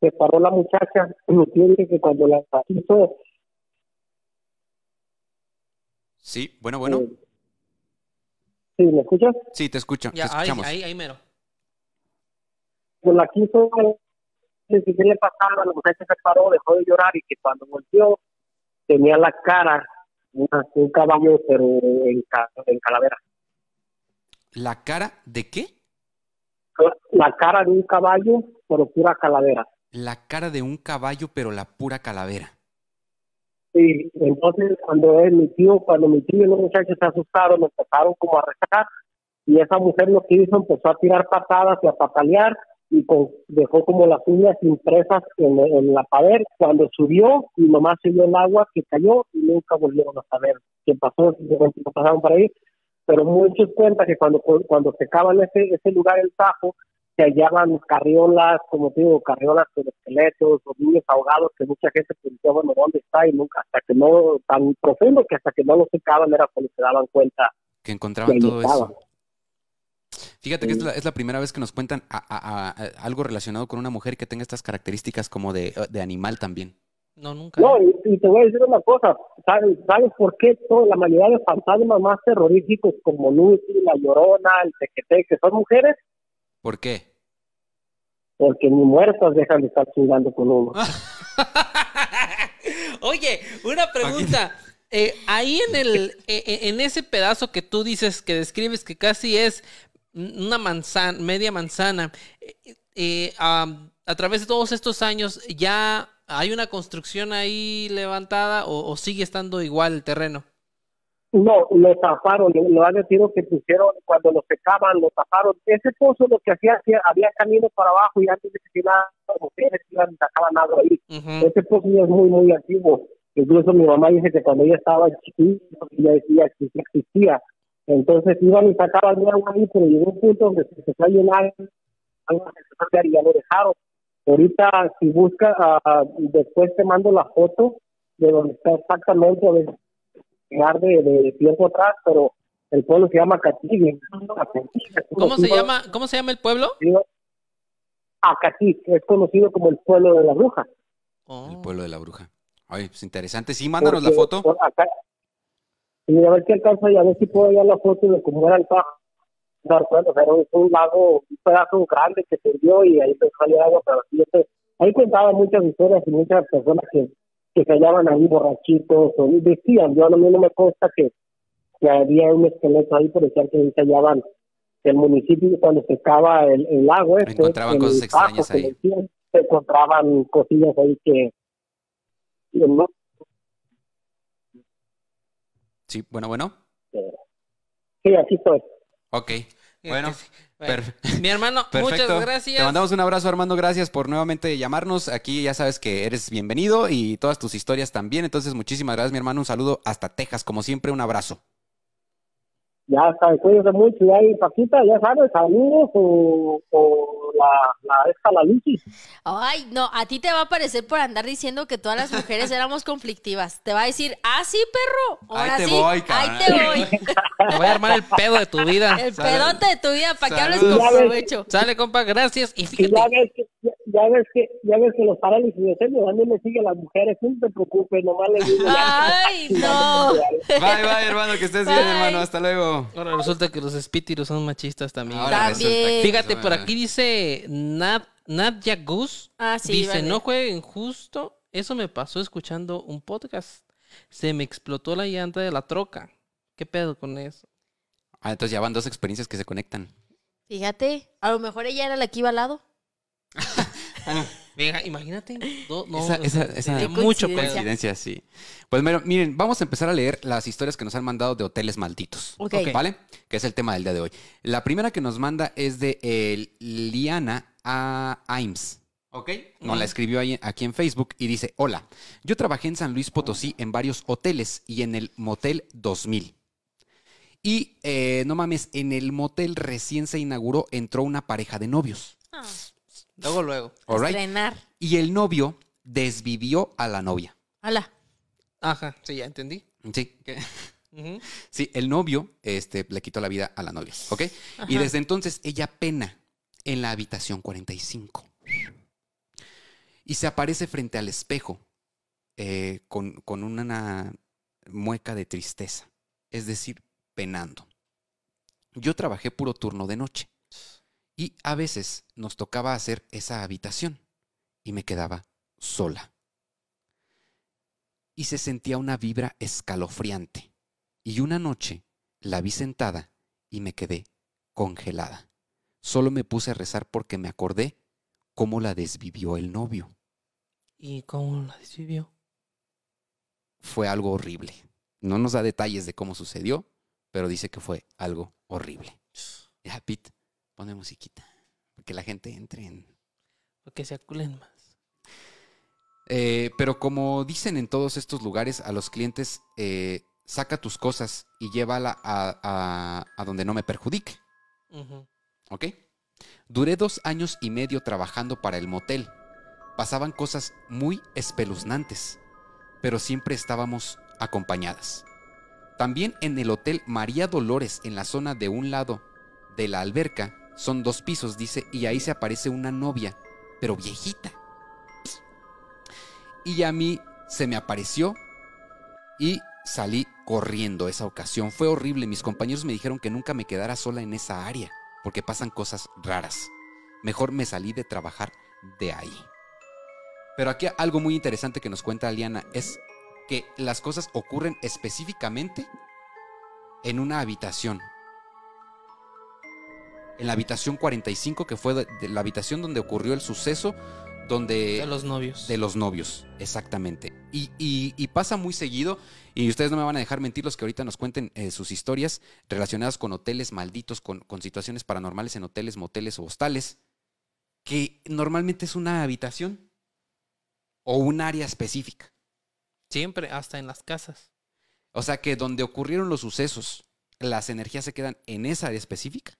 Speaker 4: se paró la muchacha, no tiene que cuando la hizo...
Speaker 1: Sí, bueno,
Speaker 3: bueno. Eh, ¿Sí, me escuchas? Sí, te escucho. Ya, Ahí, ahí, ahí mero.
Speaker 4: la quiso, ni siquiera pasaba, la mujer se paró, dejó de llorar y que cuando volvió, tenía la cara un caballo, pero en, calavera. ¿La cara de qué? Ah, la cara de un caballo, pero pura calavera.
Speaker 1: La cara de un caballo, pero la pura
Speaker 4: calavera. Sí, entonces cuando mi tío, cuando mi tío y los muchachos se asustaron, nos empezaron como a rescatar. y esa mujer lo que hizo empezó a tirar patadas y a patalear, y dejó como las uñas impresas en, la pared. Cuando subió, mi mamá se vio el agua que cayó y nunca volvieron a saber qué pasó, qué pasaron por ahí. Pero muchos cuentan que cuando, cuando secaban ese, ese lugar, el Tajo, se hallaban carriolas, como digo, carriolas con esqueletos los niños ahogados que mucha gente preguntaba, bueno, ¿dónde está? Y nunca, hasta que no, tan profundo que hasta que no lo secaban era cuando se daban cuenta.
Speaker 1: Que encontraban todo eso. Fíjate que es la, primera vez que nos cuentan algo relacionado con una mujer que tenga estas características como de, eh, animal también.
Speaker 4: No, nunca. No, y, te voy a decir una cosa. ¿Sabes, por qué toda la mayoría de fantasmas más terroríficos como Lucy, La Llorona, el que son mujeres? ¿Por qué? Porque ni muertas dejan de estar chingando con uno.
Speaker 3: Oye, una pregunta. Eh, ahí en el eh, en ese pedazo que tú dices que describes que casi es una manzana, media manzana. Eh, eh, a través de todos estos años, ¿ya hay una construcción ahí levantada o, sigue estando igual el terreno?
Speaker 4: No, lo taparon, lo han decidido que pusieron cuando lo secaban, lo taparon. Ese pozo lo que hacía, había camino para abajo y antes de que se sacaban algo ahí. Ese pozo es muy, muy antiguo. Incluso mi mamá dice que cuando ella estaba chiquita, ella decía que existía, entonces iban y sacaban de agua ahí, pero llegó un punto donde se fue a llenar agua y ya lo dejaron. Ahorita, si busca, ah, después te mando la foto de donde está exactamente, a de, tiempo atrás, pero el pueblo se llama Catigue. ¿Cómo se llama, ¿Cómo se llama el pueblo? Acatí, es conocido como el pueblo de la bruja.
Speaker 1: El pueblo de la bruja. Ay, pues interesante. Sí, mándanos la foto. Acá,
Speaker 4: y a ver si alcanza y a ver si puedo ver la foto de cómo era el pajo No pero es un lago, un pedazo grande que se vio y ahí se salió agua, pero Ahí contaban muchas historias y muchas personas que, que se hallaban ahí borrachitos o decían, yo a mí no me consta que, que había un esqueleto ahí, por ejemplo que se hallaban el municipio cuando se el, el lago este, encontraban cosas extrañas ahí. se encontraban cosillas ahí que no
Speaker 1: Sí, bueno, bueno. Sí, así fue.
Speaker 3: Ok. Bueno, mi hermano, muchas gracias. Te mandamos
Speaker 1: un abrazo, Armando. Gracias por nuevamente llamarnos. Aquí ya sabes que eres bienvenido y todas tus historias también. Entonces, muchísimas gracias, mi hermano. Un saludo hasta Texas, como siempre. Un abrazo
Speaker 4: ya está, cuídense mucho, y ahí Paquita, ya sabes, saludos o, o la, la, esta, la Lucy.
Speaker 2: Ay, no, a ti te va a parecer por andar diciendo que todas las mujeres éramos conflictivas, te va a decir, ah, sí, perro, ahora ahí te voy,
Speaker 4: cabrón. ahí te
Speaker 3: voy. te voy a armar el pedo de tu vida. El pedote
Speaker 2: de tu vida, para que hables con provecho. Sale,
Speaker 3: compa, gracias, y fíjate
Speaker 4: ya ves que ya ves que los parálisis de sueño también le sigue las mujeres no te preocupes nomás le digo ay no bye bye
Speaker 3: hermano que estés bien hermano hasta luego ahora resulta que los espíritus son machistas también ahora fíjate por aquí dice Nad Nadia Gus ah, sí, dice no jueguen justo eso me pasó escuchando un podcast se me explotó la llanta de la troca qué pedo con eso
Speaker 1: ah entonces ya van dos experiencias que se conectan
Speaker 3: fíjate
Speaker 2: a lo mejor ella era la que iba al lado
Speaker 3: Ah, Venga, imagínate. esa, esa, mucho coincidencia.
Speaker 1: sí. Pues miren, vamos a empezar a leer las historias que nos han mandado de hoteles malditos. Okay. ¿Vale? Que es el tema del día de hoy. La primera que nos manda es de eh, Liana a Aims. ¿Ok? Nos la escribió aquí en Facebook y dice, hola, yo trabajé en San Luis Potosí en varios hoteles y en el Motel 2000. Y eh, no mames, en el motel recién se inauguró entró una pareja de novios. Ah. Luego, luego. Y el novio desvivió a la novia.
Speaker 3: Ala. Ajá, sí, ya entendí.
Speaker 1: Sí. Sí, el novio este, le quitó la vida a la novia, ¿ok? Y desde entonces ella pena en la habitación 45. Y se aparece frente al espejo eh, con, una mueca de tristeza, es decir, penando. Yo trabajé puro turno de noche. Y a veces nos tocaba hacer esa habitación y me quedaba sola. Y se sentía una vibra escalofriante. Y una noche la vi sentada y me quedé congelada. Solo me puse a rezar porque me acordé cómo la desvivió el novio.
Speaker 3: ¿Y cómo la desvivió?
Speaker 1: Fue algo horrible. No nos da detalles de cómo sucedió, pero dice que fue algo horrible de musiquita. Para que la gente entre en.
Speaker 3: Para que se aculen más.
Speaker 1: Eh, pero como dicen en todos estos lugares a los clientes, eh, saca tus cosas y llévala a, a, donde no me perjudique. ¿Ok? Duré dos años y medio trabajando para el motel. Pasaban cosas muy espeluznantes, pero siempre estábamos acompañadas. También en el Hotel María Dolores, en la zona de un lado de la alberca, son dos pisos, dice, y ahí se aparece una novia, pero viejita. Y a mí se me apareció y salí corriendo esa ocasión. Fue horrible, mis compañeros me dijeron que nunca me quedara sola en esa área, porque pasan cosas raras. Mejor me salí de trabajar de ahí. Pero aquí algo muy interesante que nos cuenta Aliana es que las cosas ocurren específicamente en una habitación en la habitación 45, que fue la habitación donde ocurrió el suceso, donde... De los novios. De los novios, exactamente. Y, pasa muy seguido, y ustedes no me van a dejar mentir los que ahorita nos cuenten eh, sus historias relacionadas con hoteles malditos, con situaciones paranormales en hoteles, moteles o hostales, que normalmente es una habitación o un área específica.
Speaker 3: Siempre, hasta en las casas.
Speaker 1: O sea que donde ocurrieron los sucesos, las energías se quedan en esa área específica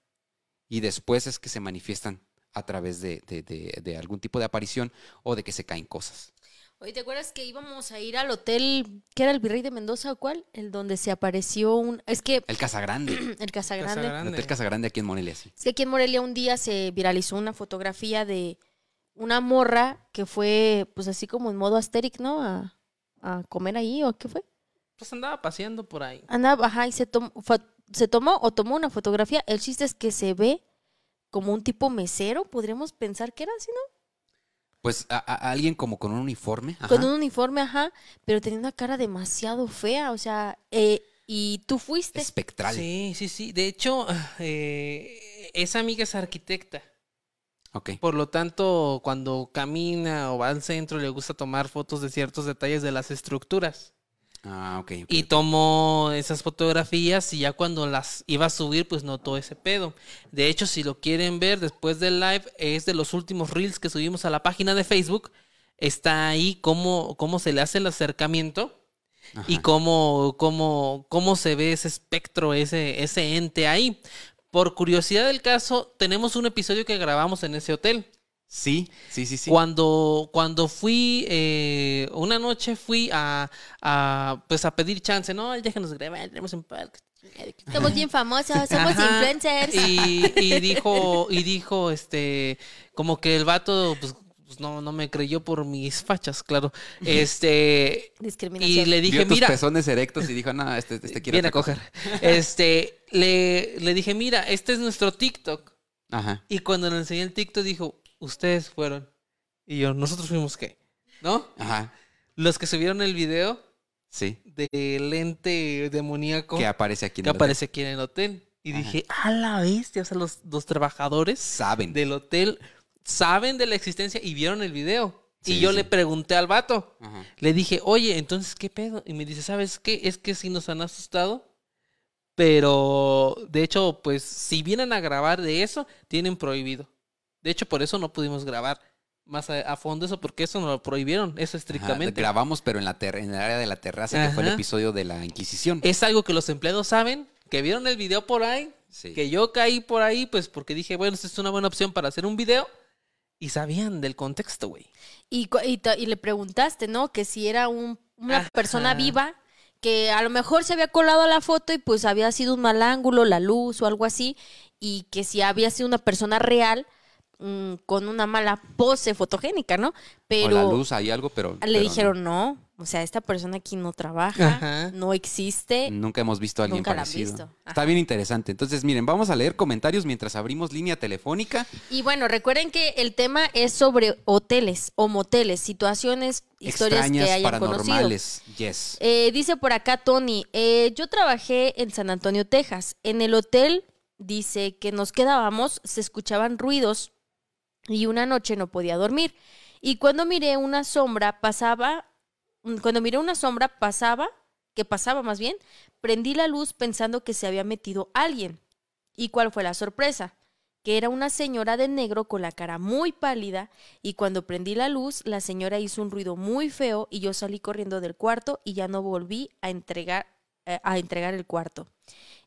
Speaker 1: y después es que se manifiestan a través de, algún tipo de aparición o de que se caen cosas.
Speaker 2: Oye, ¿te acuerdas que íbamos a ir al hotel, que era el Virrey de Mendoza o cuál? El donde se apareció un... Es que...
Speaker 1: El Casagrande.
Speaker 2: el Casa Grande. El Hotel
Speaker 1: Grande aquí en Morelia, sí.
Speaker 2: Es que aquí en Morelia un día se viralizó una
Speaker 3: fotografía de
Speaker 2: una morra que fue, pues así como en modo asteric, ¿no? A, a comer ahí, ¿o qué fue?
Speaker 3: Pues andaba paseando por ahí.
Speaker 2: Andaba, ajá, y se tomó, se tomó o tomó una fotografía. El chiste es que se ve como un tipo mesero, podríamos pensar que era así, ¿no?
Speaker 1: Pues alguien como con un uniforme. Con un
Speaker 2: uniforme, ajá, pero tenía una cara demasiado fea, o sea, eh, y tú fuiste. Espectral.
Speaker 3: Sí, sí, sí. De hecho, eh, esa amiga es arquitecta. Ok. Por lo tanto, cuando camina o va al centro, le gusta tomar fotos de ciertos detalles de las estructuras.
Speaker 1: Ah, Y
Speaker 3: tomó esas fotografías y ya cuando las iba a subir, pues notó ese pedo. De hecho, si lo quieren ver después del live, es de los últimos reels que subimos a la página de Facebook. Está ahí cómo, cómo se le hace el acercamiento y cómo, cómo, cómo se ve ese espectro, ese, ese ente ahí. Por curiosidad del caso, tenemos un episodio que grabamos en ese hotel. Sí, sí, sí, sí. Cuando, cuando fui, eh, una noche fui a, a, pues a pedir chance, no, déjenos grabar, tenemos un parque. Somos bien
Speaker 2: famosos, somos influencers. Y, y, dijo,
Speaker 3: y dijo, este, como que el vato, pues, pues, no, no me creyó por mis fachas, claro. Este. Discriminación. Y le dije, Vio mira. Tus pezones erectos y dijo, no, este, este quiere. Viene coger. Este, le, le dije, mira, este es nuestro TikTok. Ajá. Y cuando le enseñé el TikTok dijo, ustedes fueron. Y yo, nosotros fuimos qué, ¿no? Ajá. Los que subieron el video sí. del ente demoníaco que aparece aquí en, que el, aparece hotel. en el hotel. Y dije, a la bestia, o sea, los, dos trabajadores saben. del hotel saben de la existencia y vieron el video. y yo le pregunté al vato, le dije, oye, entonces, ¿qué pedo? Y me dice, ¿sabes qué? Es que sí nos han asustado, pero de hecho, pues si vienen a grabar de eso, tienen prohibido. De hecho, por eso no pudimos grabar más a, fondo eso, porque eso nos lo prohibieron, eso estrictamente. grabamos, pero en,
Speaker 1: la en el área de la
Speaker 3: terraza, que fue el episodio de la Inquisición. Es algo que los empleados saben, que vieron el video por ahí, que yo caí por ahí, pues porque dije, bueno, esta es una buena opción para hacer un video. Y sabían del contexto, güey.
Speaker 2: Y, y, le preguntaste, ¿no? Que si era una persona viva que a lo mejor se había colado a la foto y pues había sido un mal ángulo, la luz o algo así, y que si había sido una persona real, Mm, con una mala pose fotogénica, ¿no? Pero... O la luz,
Speaker 1: hay algo, pero... Le dijeron,
Speaker 2: no. o sea, esta persona aquí no trabaja, no existe.
Speaker 1: Nunca hemos visto a alguien parecido. Está bien interesante. Entonces, miren, vamos a leer comentarios mientras abrimos línea telefónica.
Speaker 2: Y bueno, recuerden que el tema es sobre hoteles o moteles, situaciones historias que hayan paranormales. conocido. Yes. Eh, dice por acá Tony, eh, yo trabajé en San Antonio, Texas. En el hotel, dice que nos quedábamos, se escuchaban ruidos y una noche no podía dormir. Y cuando miré una sombra pasaba, mm, cuando miré una sombra pasaba, que pasaba más bien, prendí la luz pensando que se había metido alguien. ¿Y cuál fue la sorpresa? que era una señora de negro con la cara muy pálida, y cuando prendí la luz, la señora hizo un ruido muy feo y yo salí corriendo del cuarto y ya no volví a entregar eh, a entregar el cuarto.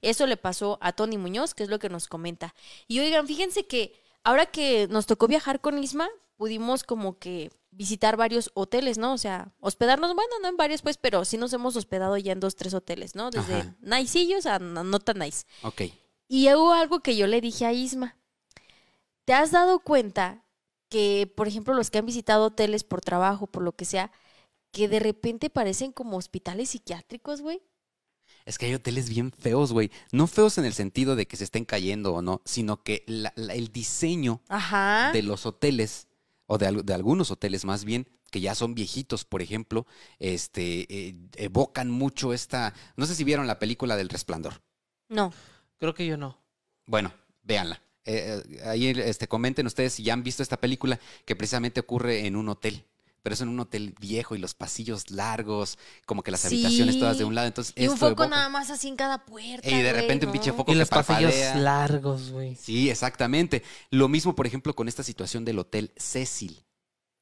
Speaker 2: Eso le pasó a Tony Muñoz, que es lo que nos comenta. Y oigan, fíjense que ahora que nos tocó viajar con Isma, pudimos como que visitar varios hoteles, ¿no? O sea, hospedarnos, bueno, no en varios, pues, pero sí nos hemos hospedado ya en dos, tres hoteles, ¿no? Desde niceillos a no tan nice. Ok. Y hubo algo que yo le dije a Isma. ¿Te has dado cuenta que, por ejemplo, los que han visitado hoteles por trabajo, por lo que sea, que de repente parecen como hospitales psiquiátricos, güey?
Speaker 1: Es que hay hoteles bien feos, güey. No feos en el sentido de que se estén cayendo o no, sino que el diseño de los hoteles, o de, algunos hoteles más bien, que ya son viejitos, por ejemplo, este, eh, evocan mucho esta... No sé si vieron la película del Resplandor.
Speaker 3: No. Creo que yo no.
Speaker 1: Bueno, véanla. Eh, eh, ahí este, comenten ustedes si ya han visto esta película que precisamente ocurre en un hotel pero es en un hotel viejo y los pasillos largos, como que las habitaciones todas de un lado. Entonces, y un foco
Speaker 2: nada más así en cada puerta. Y de
Speaker 1: repente un pinche foco. Y los pasillos largos, güey. Sí, exactamente. Lo mismo, por ejemplo, con esta situación del hotel Cecil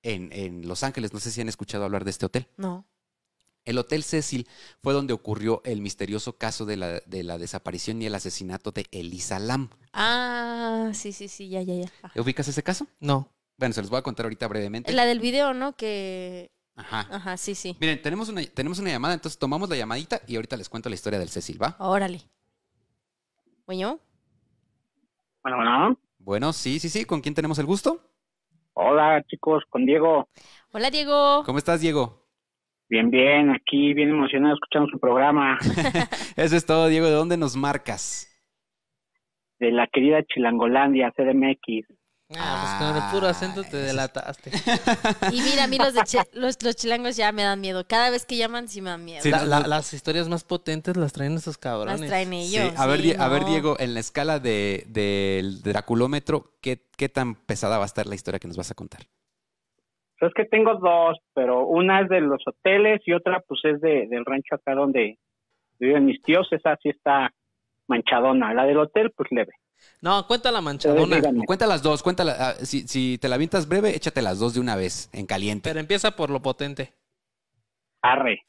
Speaker 1: en, Los Ángeles. No sé si han escuchado hablar de este hotel. No. El Hotel Cecil fue donde ocurrió el misterioso caso de la, de la, desaparición y el asesinato de Elisa Lam.
Speaker 2: Ah, sí, sí, sí, ya, ya, ya.
Speaker 1: ¿Ubicas ese caso? No. Bueno, se los voy a contar ahorita brevemente. La del
Speaker 2: video, ¿no? Que. Ajá. Ajá, sí, sí.
Speaker 1: Miren, tenemos una, tenemos una llamada, entonces tomamos la llamadita y ahorita les cuento la historia del Cecil, ¿va? Órale. Bueno. Bueno, bueno. Bueno, sí, sí, sí. ¿Con quién tenemos el
Speaker 5: gusto? Hola, chicos, con Diego.
Speaker 2: Hola, Diego.
Speaker 5: ¿Cómo estás, Diego? Bien, bien, aquí bien emocionado escuchando su programa.
Speaker 1: Eso es todo, Diego. ¿De dónde nos
Speaker 5: marcas? De la querida Chilangolandia, CDMX. Ah, pues con el
Speaker 3: puro acento te delataste.
Speaker 2: Y mira, a mí los, los, chilangos ya me dan miedo. Cada vez que llaman sí me dan miedo.
Speaker 3: las historias más potentes las traen esos cabrones. Las traen ellos.
Speaker 1: A, ver, Diego, en la escala del de, draculómetro, ¿qué, ¿qué tan pesada va a estar la historia que nos vas a contar?
Speaker 5: Pues es que tengo dos, pero una es de los hoteles y otra pues es de, del rancho acá donde viven mis tíos. Esa sí está manchadona. La del hotel, pues leve.
Speaker 3: No, cuenta la
Speaker 1: manchadona.
Speaker 5: Cuenta las dos, cuéntala. Ah,
Speaker 1: si, te la avientas breve, échate las dos de una vez, en caliente. Pero empieza por lo potente.
Speaker 5: Arre.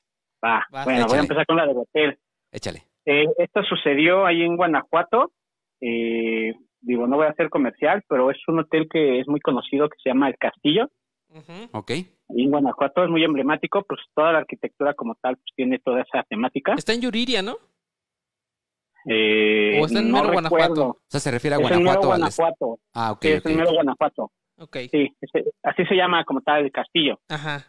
Speaker 5: Va. bueno, voy a empezar con la del hotel Échale. Eh, esto sucedió ahí en Guanajuato. Eh, digo, no voy a hacer comercial, pero es un hotel que es muy conocido que se llama El Castillo. Uh Y en Guanajuato es muy emblemático, pues toda la arquitectura como tal pues tiene toda esa temática. Está en Yuriria, ¿no? Eh, ¿O está en Guanajuato? O sea, se refiere a Guanajuato. Ah, ok. en Guanajuato. Sí, así se llama como tal el castillo. Ajá.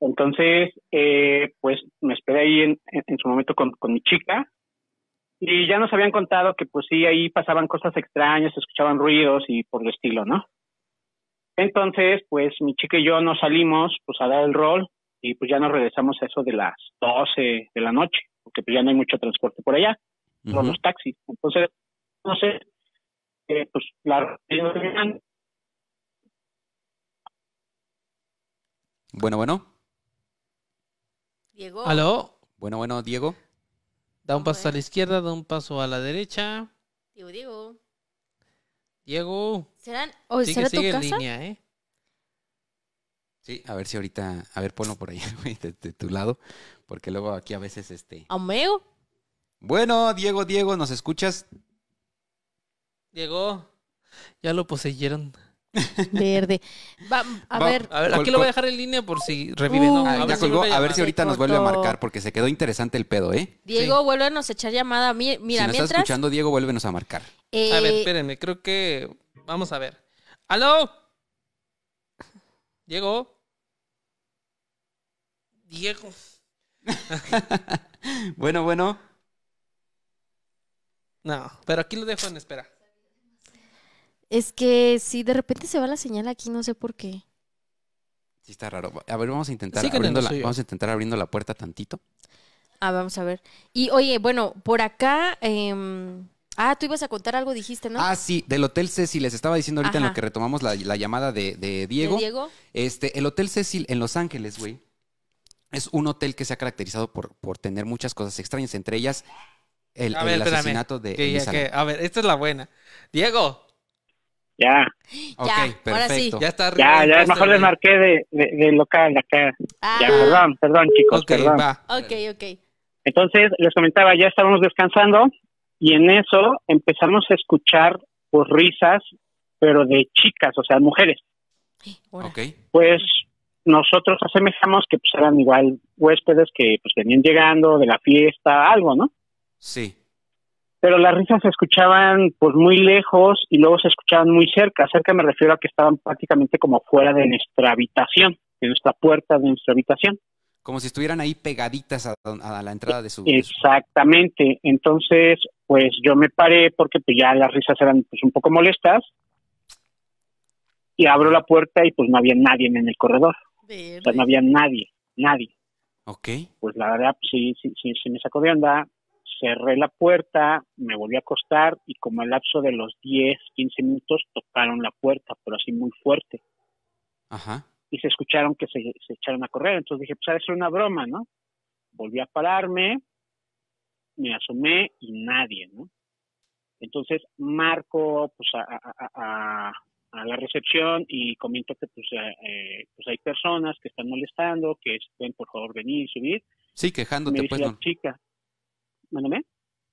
Speaker 5: Entonces, eh, pues me esperé ahí en, su momento con, mi chica, y ya nos habían contado que pues sí, ahí pasaban cosas extrañas, se escuchaban ruidos y por el estilo, ¿no? Entonces, pues mi chica y yo nos salimos pues a dar el rol y pues ya nos regresamos a eso de las 12 de la noche, porque pues ya no hay mucho transporte por allá uh los taxis.
Speaker 4: Entonces, no sé, eh, pues la
Speaker 3: Bueno, bueno.
Speaker 2: Diego. ¿Aló?
Speaker 3: Bueno, bueno, Diego. Da un paso a la izquierda, da un paso a la derecha.
Speaker 2: Diego, Diego.
Speaker 3: Diego.
Speaker 2: ¿Serán, será tu casa? línea,
Speaker 3: ¿eh?
Speaker 1: Sí, a ver si ahorita, a ver, ponlo por ahí, de, tu lado, porque luego aquí a veces este... Bueno, Diego, Diego, ¿nos
Speaker 3: escuchas? Diego, ya lo poseyeron. Verde. a, ver. aquí lo voy a dejar en línea por si revive. no, uh, ah, a, ver si ahorita nos vuelve a marcar
Speaker 1: porque se quedó interesante el pedo, ¿eh?
Speaker 2: Diego, vuelve a a echar llamada. Mira, si mientras... nos estás
Speaker 1: escuchando, Diego, vuélvenos a marcar.
Speaker 3: Eh, a ver, espérenme, creo que. Vamos a ver. ¡Aló! Diego. Diego. bueno, bueno. No, pero aquí lo dejo en espera.
Speaker 2: Es que si de repente se va la señal aquí, no sé por qué.
Speaker 1: Sí, está raro. A ver, vamos a intentar, abriendo, la, vamos a intentar abriendo la puerta tantito.
Speaker 2: Ah, vamos a ver. Y oye, bueno, por acá. Em, ah, tú ibas a contar algo, dijiste, ¿no? Ah,
Speaker 1: sí, del Hotel Cecil. Les estaba diciendo ahorita en lo que retomamos la, llamada de, Diego. Diego? Este, el Hotel Cecil en Los Ángeles, güey. Es un hotel que se ha caracterizado por, por tener muchas cosas extrañas, entre ellas el, asesinato
Speaker 5: de
Speaker 3: A ver, esta es la buena. Diego. Ya.
Speaker 5: ya, perfecto. Ya está. Ya, ya, mejor les marqué de, de, de, local acá. Ah. Ya, perdón, perdón, chicos, perdón. Ok, Entonces, les comentaba, ya estábamos descansando y en eso empezamos a escuchar risas, pero de chicas, o sea, mujeres. Okay. Pues nosotros asemejamos que pues eran igual huéspedes que pues venían llegando de la fiesta, algo, ¿no? Sí. Pero las risas se escuchaban pues muy lejos y luego se escuchaban muy cerca. Cerca me refiero a que estaban prácticamente como fuera de nuestra habitación, de nuestra puerta de nuestra habitación. Como si
Speaker 1: estuvieran ahí pegaditas a, la entrada de su...
Speaker 5: Exactamente. Entonces, pues yo me paré porque pues ya las risas eran pues un poco molestas y abro la puerta y pues no había nadie en el corredor. O sea, no había nadie, nadie. Ok. Pues la verdad, pues, sí, sí, sí, sí me sacó de onda cerré la puerta, me volví a acostar y como el lapso de los 10, 15 minutos tocaron la puerta, pero así muy fuerte. Ajá. Y se escucharon que se, echaron a correr. Entonces dije, pues a una broma, ¿no? Volví a pararme, me asomé y nadie, ¿no? Entonces marco pues a, la recepción y comento que pues, eh, eh, pues, hay personas que están molestando, que pueden por favor venir y subir.
Speaker 1: Sí, quejándote, me dice la pues, chica,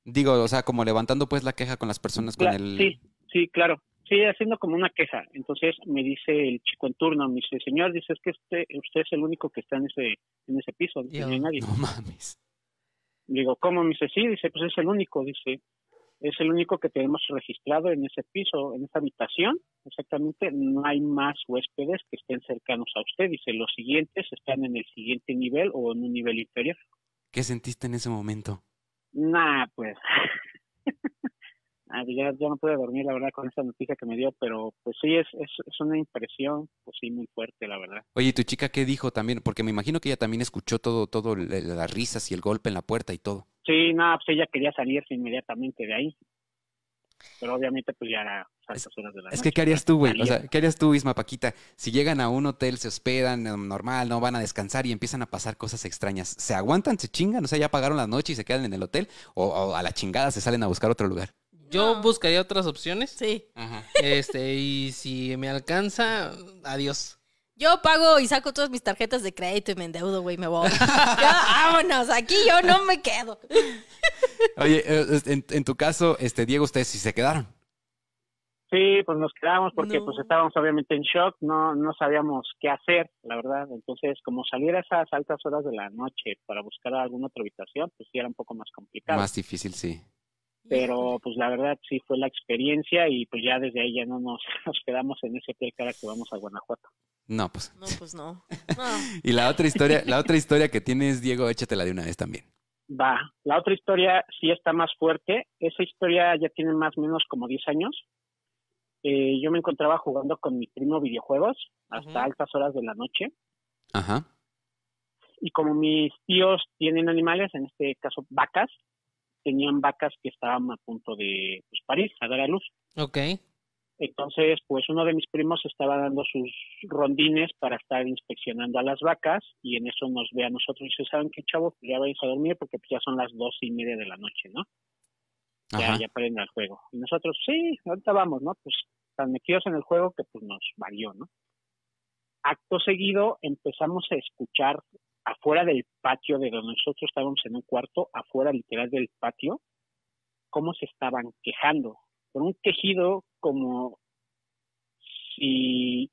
Speaker 1: Digo, o sea, como levantando pues la queja con las personas con el... Sí,
Speaker 5: sí, claro. Sí, haciendo como una queja. Entonces me dice el chico en turno, me dice, señor, dice, es que usted, usted es el único que está en ese, en ese piso, no No mames. Digo, ¿cómo? Me dice, sí, dice, pues es el único, dice, es el único que tenemos registrado en ese piso, en esa habitación, exactamente, no hay más huéspedes que estén cercanos a usted, dice, los siguientes están en el siguiente nivel o en un nivel inferior.
Speaker 1: ¿Qué sentiste en ese momento?
Speaker 5: Nah, pues. ya, no pude dormir, la verdad, con esa noticia que me dio, pero pues sí, es, es, es, una impresión, pues sí, muy fuerte, la verdad.
Speaker 1: Oye, ¿y tu chica qué dijo también? Porque me imagino que ella también escuchó todo, todo las risas y el golpe en la puerta y todo.
Speaker 5: Sí, no, pues ella quería salirse inmediatamente de ahí. Pero obviamente, pues ya es que, ¿qué harías tú, güey? O sea,
Speaker 1: ¿qué harías tú, Isma Paquita? Si llegan a un hotel, se hospedan eh, normal, no van a descansar y empiezan a pasar cosas extrañas, ¿se aguantan, se chingan? O sea, ya pagaron la noche y se quedan en el hotel o, a la chingada se salen a buscar otro
Speaker 3: lugar. Yo buscaría otras opciones. Sí. Ajá. Este, y si me alcanza, adiós.
Speaker 2: Yo pago y saco todas mis tarjetas de crédito y me endeudo, güey, me voy. ya,
Speaker 5: vámonos, aquí yo no me quedo.
Speaker 1: Oye, eh, en, tu caso, este, Diego, ustedes sí se quedaron.
Speaker 5: Sí, pues nos quedamos porque pues estábamos obviamente en shock, no no sabíamos qué hacer, la verdad. Entonces, como salir a esas altas horas de la noche para buscar alguna otra habitación, pues sí era un poco más complicado.
Speaker 1: Más difícil, sí.
Speaker 5: Pero pues la verdad sí fue la experiencia y pues ya desde ahí ya no nos, quedamos en ese pie cara que vamos a Guanajuato. No, pues. No, pues no. y la otra historia, la otra
Speaker 1: historia que tienes, Diego, échatela de una vez también.
Speaker 5: Va, la otra historia sí está más fuerte. Esa historia ya tiene más o menos como 10 años. Eh, yo me encontraba jugando con mi primo videojuegos hasta altas horas de la noche. Ajá. Y como mis tíos tienen animales, en este caso vacas, tenían vacas que estaban a punto de pues, parir, a dar a luz. Entonces, pues uno de mis primos estaba dando sus rondines para estar inspeccionando a las vacas y en eso nos ve a nosotros y dice, ¿saben qué, chavos? Ya vais a dormir porque ya son las dos y media de la noche, ¿no? ya, ya al juego. Y nosotros, sí, ahorita vamos, ¿no? Pues tan metidos en el juego que pues nos varió, ¿no? Acto seguido empezamos a escuchar afuera del patio de donde nosotros estábamos en un cuarto, afuera literal del patio, cómo se estaban quejando, con un quejido como si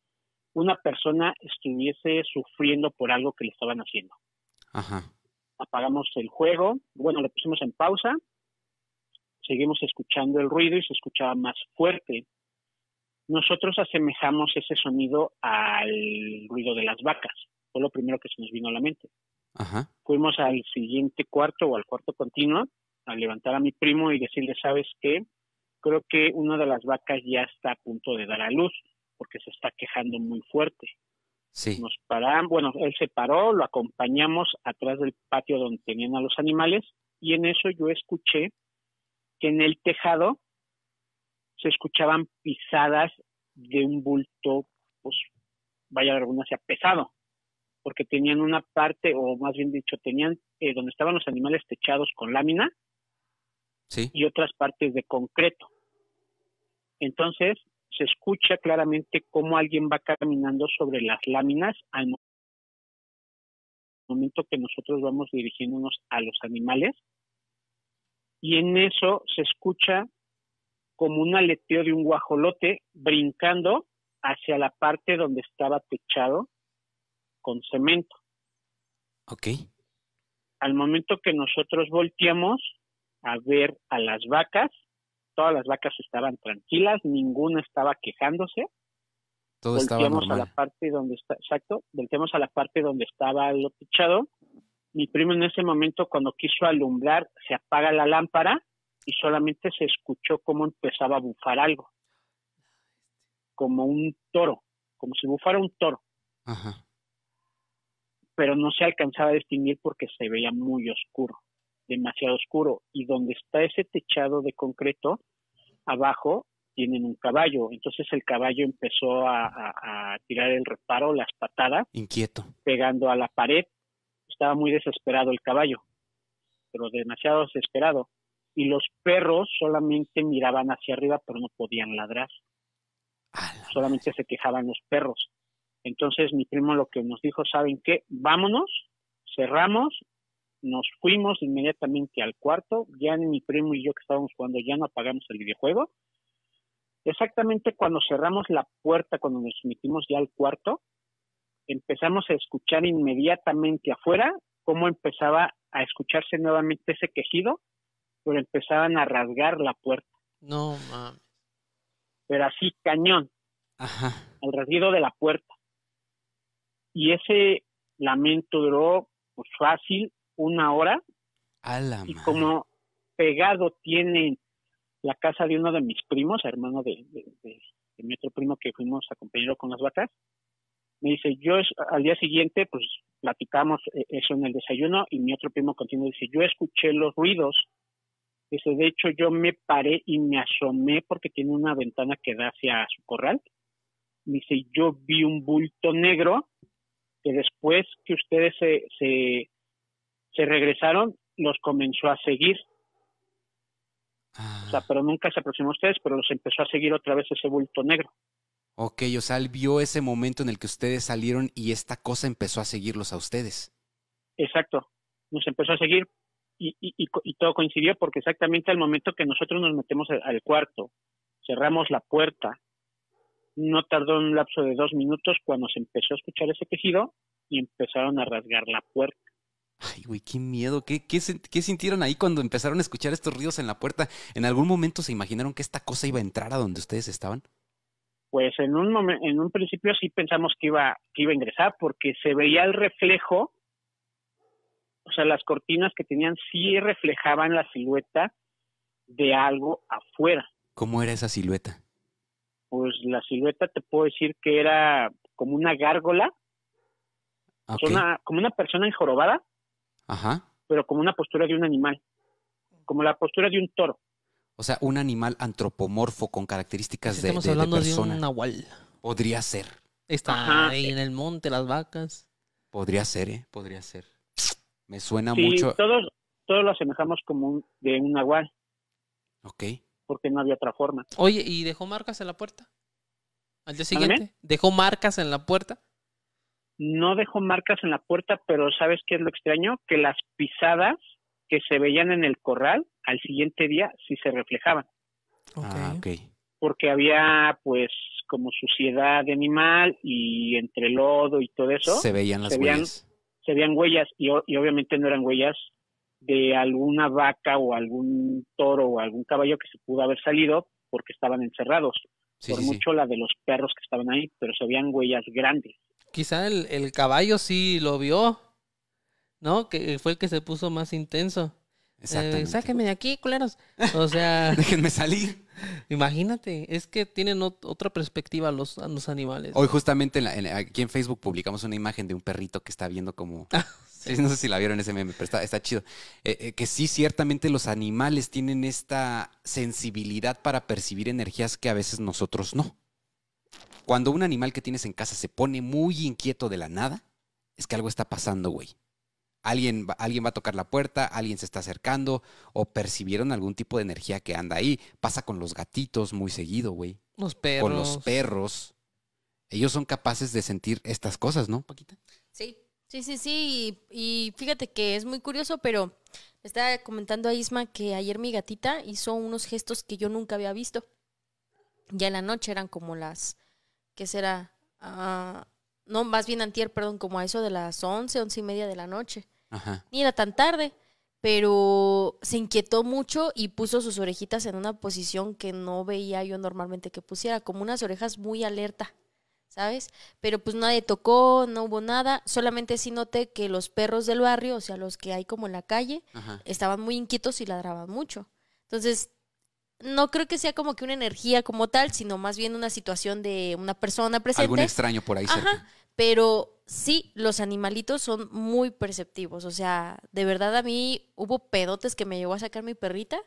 Speaker 5: una persona estuviese sufriendo por algo que le estaban haciendo. Ajá. Apagamos el juego, bueno, lo pusimos en pausa, seguimos escuchando el ruido y se escuchaba más fuerte. Nosotros asemejamos ese sonido al ruido de las vacas, fue lo primero que se nos vino a la mente. Fuimos al siguiente cuarto o al cuarto continuo a levantar a mi primo y decirle, ¿sabes qué? Creo que una de las vacas ya está a punto de dar a luz porque se está quejando muy fuerte. Sí. Nos paramos, bueno, él se paró, lo acompañamos atrás del patio donde tenían a los animales y en eso yo escuché que en el tejado se escuchaban pisadas de un bulto, pues vaya alguna sea pesado, porque tenían una parte, o más bien dicho, tenían eh, donde estaban los animales techados con lámina y otras partes de concreto. Entonces, se escucha claramente cómo alguien va caminando sobre las láminas al momento que nosotros vamos dirigiéndonos a los animales y en eso se escucha como un aleteo de un guajolote brincando hacia la parte donde estaba techado con cemento. Ok. Al momento que nosotros volteamos a ver a las vacas, todas las vacas estaban tranquilas, ninguna estaba quejándose.
Speaker 1: Todo estaba normal. a
Speaker 5: la parte donde está, exacto, volteamos a la parte donde estaba lo techado mi primo en ese momento, cuando quiso alumbrar, se apaga la lámpara y solamente se escuchó cómo empezaba a bufar algo. Como un toro, como si bufara un toro. Ajá. Pero no se alcanzaba a distinguir porque se veía muy oscuro, demasiado oscuro. Y donde está ese techado de concreto, abajo tienen un caballo. Entonces el caballo empezó a, a tirar el reparo, las patadas. Inquieto. Pegando a la pared estaba muy desesperado el caballo, pero demasiado desesperado. Y los perros solamente miraban hacia arriba, pero no podían ladrar. Solamente se quejaban los perros. Entonces mi primo lo que nos dijo, ¿saben qué? Vámonos, cerramos, nos fuimos inmediatamente al cuarto, ya mi primo y yo que estábamos jugando ya no apagamos el videojuego. Exactamente cuando cerramos la puerta, cuando nos metimos ya al cuarto, empezamos a escuchar inmediatamente afuera cómo empezaba a escucharse nuevamente ese quejido, pero empezaban a rasgar la puerta.
Speaker 3: No mames.
Speaker 5: Pero así cañón. Ajá. Al rasguido de la puerta. Y ese lamento duró pues fácil una hora. y como pegado tiene la casa de uno de mis primos, hermano de, de, mi otro primo que fuimos a acompañarlo con las vacas, me dice, yo al día siguiente, pues platicamos eh, eso en el desayuno y mi otro primo continúa, dice, yo escuché los ruidos, dice, de hecho yo me paré y me asomé porque tiene una ventana que da hacia su corral, dice, yo vi un bulto negro que después que ustedes se, se, regresaron, los comenzó a seguir. O sea, ah. pero nunca se aproximó a ustedes, pero los empezó a seguir otra vez ese bulto negro.
Speaker 1: Ok, o sea, él vio ese momento en el que ustedes salieron y esta cosa empezó a seguirlos a ustedes.
Speaker 5: Exacto, nos empezó a seguir y, todo coincidió porque exactamente al momento que nosotros nos metemos al, cuarto, cerramos la puerta, no tardó un lapso de dos minutos cuando se empezó a escuchar ese tejido y empezaron a rasgar la puerta.
Speaker 1: Ay, güey, qué miedo. ¿Qué, qué, sintieron ahí cuando empezaron a escuchar estos ruidos en la puerta? ¿En algún momento se imaginaron que esta cosa iba a entrar a donde ustedes estaban?
Speaker 5: pues en un en un principio sí pensamos que iba iba a ingresar porque se veía el reflejo o sea las cortinas que tenían sí reflejaban la silueta de algo afuera
Speaker 1: cómo era esa silueta
Speaker 5: pues la silueta te puedo decir que era como una gárgola ah, como una persona enjorobada pero como una postura de un animal como la postura de un toro
Speaker 1: o sea, un animal antropomorfo con características de, Estamos hablando de un nahual. Podría ser.
Speaker 3: Está ahí en el monte, las vacas.
Speaker 1: Podría ser, ¿eh? Podría ser. Me
Speaker 5: suena mucho. Todos, todos lo asemejamos como de un nahual. Ok. Porque no había otra forma. Oye, ¿y dejó marcas en la puerta?
Speaker 3: ¿Al día siguiente? ¿Dejó marcas
Speaker 5: en la puerta? No dejó marcas en la puerta, pero ¿sabes qué es lo extraño? Que las pisadas que se veían en el corral al siguiente día sí se reflejaban. Ah, porque había pues como suciedad de animal y entre lodo y todo eso. Se veían las se veían, huellas. Se veían huellas y, obviamente no eran huellas de alguna vaca o algún toro o algún caballo que se pudo haber salido porque estaban encerrados. por mucho la de los perros que estaban ahí, pero se veían huellas grandes.
Speaker 3: Quizá el, el caballo sí lo vio, ¿no? Que fue el que se puso más intenso. Exacto. Eh, sáquenme de aquí, culeros. O sea. Déjenme salir. Imagínate, es que tienen otra perspectiva los, los animales. Hoy,
Speaker 1: justamente aquí en Facebook publicamos una imagen de un perrito que está viendo como. Ah, no sé si la vieron ese meme, pero está, chido. Eh, eh, que sí, ciertamente los animales tienen esta sensibilidad para percibir energías que a veces nosotros no. Cuando un animal que tienes en casa se pone muy inquieto de la nada, es que algo está pasando, güey alguien, alguien va a tocar la puerta, alguien se está acercando o percibieron algún tipo de energía que anda ahí. Pasa con los gatitos muy seguido, güey.
Speaker 3: Los perros. Con los
Speaker 1: perros. Ellos son capaces de sentir estas cosas, ¿no, Paquita?
Speaker 2: Sí, sí, sí, sí. Y, fíjate que es muy curioso, pero estaba comentando a Isma que ayer mi gatita hizo unos gestos que yo nunca había visto. Ya en la noche eran como las, ¿qué será? Ah, no, más bien antier, perdón, como a eso de las once, once y media de la noche ni era tan tarde, pero se inquietó mucho y puso sus orejitas en una posición que no veía yo normalmente que pusiera, como unas orejas muy alerta. ¿sabes? Pero pues nadie tocó, no hubo nada, solamente sí noté que los perros del barrio, o sea, los que hay como en la calle, estaban muy inquietos y ladraban mucho. Entonces, no creo que sea como que una energía como tal, sino más bien una situación de una persona presente. Algún extraño por ahí Ajá, pero sí, los animalitos son muy perceptivos. O sea, de verdad a mí hubo pedotes que me llevó a sacar mi perrita.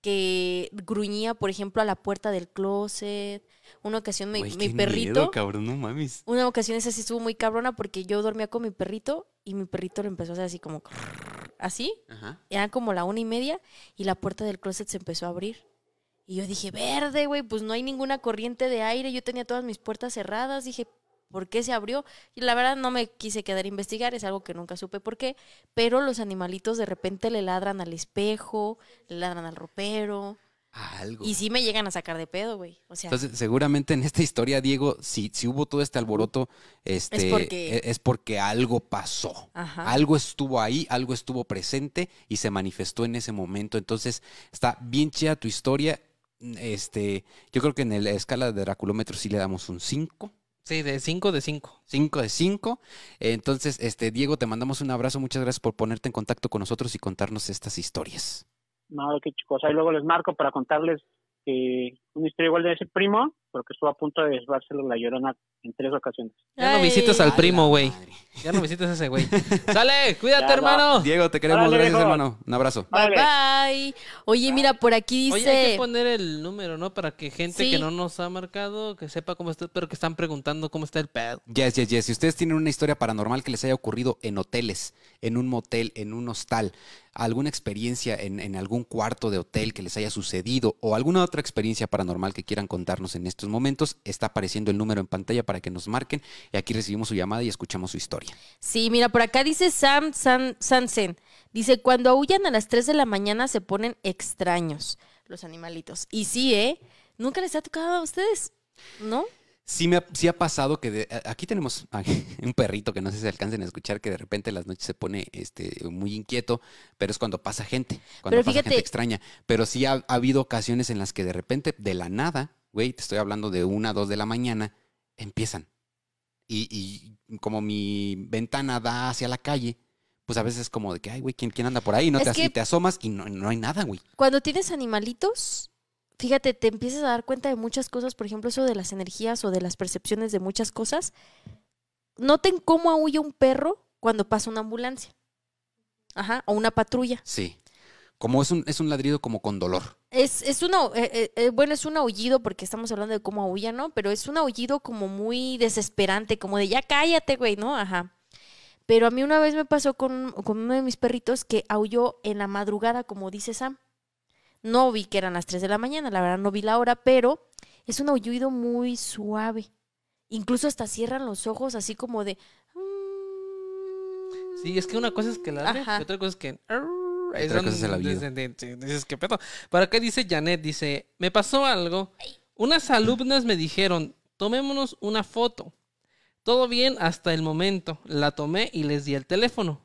Speaker 2: que gruñía, por ejemplo, a la puerta del closet. Una ocasión mi, mi perrito.
Speaker 1: cabrón, no mames.
Speaker 2: Una ocasión esa sí estuvo muy cabrona porque yo dormía con mi perrito y mi perrito lo empezó a hacer así como así. Era como la una y media y la puerta del closet se empezó a abrir. Y yo dije, verde, güey, pues no hay ninguna corriente de aire. Yo tenía todas mis puertas cerradas. Dije, por qué se abrió. Y la verdad no me quise quedar a investigar, es algo que nunca supe por qué, pero los animalitos de repente le ladran al espejo, le ladran al ropero.
Speaker 1: Algo. Y sí
Speaker 2: me llegan a sacar de pedo, güey. O sea, Entonces,
Speaker 1: seguramente en esta historia, Diego, si, si hubo todo este alboroto, este, es, porque... E, algo pasó. Algo estuvo ahí, algo estuvo presente y se manifestó en ese momento. Entonces, está bien chida tu historia. Este, yo creo que en la escala de Draculómetro sí le damos un 5.
Speaker 3: Sí, de cinco de 5.
Speaker 1: 5 de cinco. Entonces, este, Diego, te mandamos un abrazo. Muchas gracias por ponerte en contacto con nosotros y contarnos estas historias.
Speaker 5: No, qué chicos. Ahí luego les marco para contarles que un historia igual de ese primo, porque estuvo a punto de desvárselo la llorona en tres ocasiones. Ya no visitas al
Speaker 3: primo, güey. Ya no visitas a ese güey.
Speaker 5: ¡Sale! ¡Cuídate, hermano!
Speaker 1: Diego, te queremos. ver, Gracias, hermano. Un abrazo. Bye,
Speaker 2: Oye, mira, por aquí dice... Oye, hay que
Speaker 3: poner el número, ¿no? Para que gente que no nos ha marcado, que sepa cómo está, pero que están preguntando cómo está el pedo.
Speaker 1: Yes, yes, yes. Si ustedes tienen una historia paranormal que les haya ocurrido en hoteles, en un motel, en un hostal, alguna experiencia en, en algún cuarto de hotel que les haya sucedido o alguna otra experiencia paranormal, normal que quieran contarnos en estos momentos. Está apareciendo el número en pantalla para que nos marquen y aquí recibimos su llamada y escuchamos su historia.
Speaker 2: Sí, mira, por acá dice Sam San, Sansen. Dice, cuando aullan a las 3 de la mañana se ponen extraños los animalitos. Y sí, ¿eh? ¿Nunca les ha tocado a ustedes? ¿No?
Speaker 1: Sí, ha, pasado que aquí tenemos un perrito que no sé si alcancen a escuchar que de repente las noches se pone este, muy inquieto, pero es cuando pasa gente, cuando pasa gente extraña. Pero sí ha, habido ocasiones en las que de repente, de la nada, güey, te estoy hablando de una, dos de la mañana, empiezan. Y, como mi ventana da hacia la calle, pues a veces es como de que, ay, güey, ¿quién, quién anda por ahí? No te, te, asomas y no, no hay nada, güey.
Speaker 2: Cuando tienes animalitos, fíjate, te empiezas a dar cuenta de muchas cosas, por ejemplo, eso de las energías o de las percepciones de muchas cosas. Noten cómo aúlla un perro cuando pasa una ambulancia. Ajá, o una patrulla.
Speaker 1: Sí. Como es un, es un ladrido como con dolor.
Speaker 2: Es, es eh, eh, eh, bueno, es un aullido porque estamos hablando de cómo aúlla, ¿no? Pero es un aullido como muy desesperante, como de ya cállate, güey, ¿no? Ajá. Pero a mí una vez me pasó con, con uno de mis perritos que aulló en la madrugada, como dice Sam. No vi que eran las 3 de la mañana, la verdad no vi la hora, pero es un aullido muy suave. Incluso hasta cierran los ojos así como de...
Speaker 3: Mm". Sí, es que una cosa es que la y otra cosa es que... Es otra cosa es Dices, pedo? ¿Para qué dice Janet? Dice, me pasó algo. Unas alumnas me dijeron, tomémonos una foto. Todo bien hasta el momento. La tomé y les di el teléfono.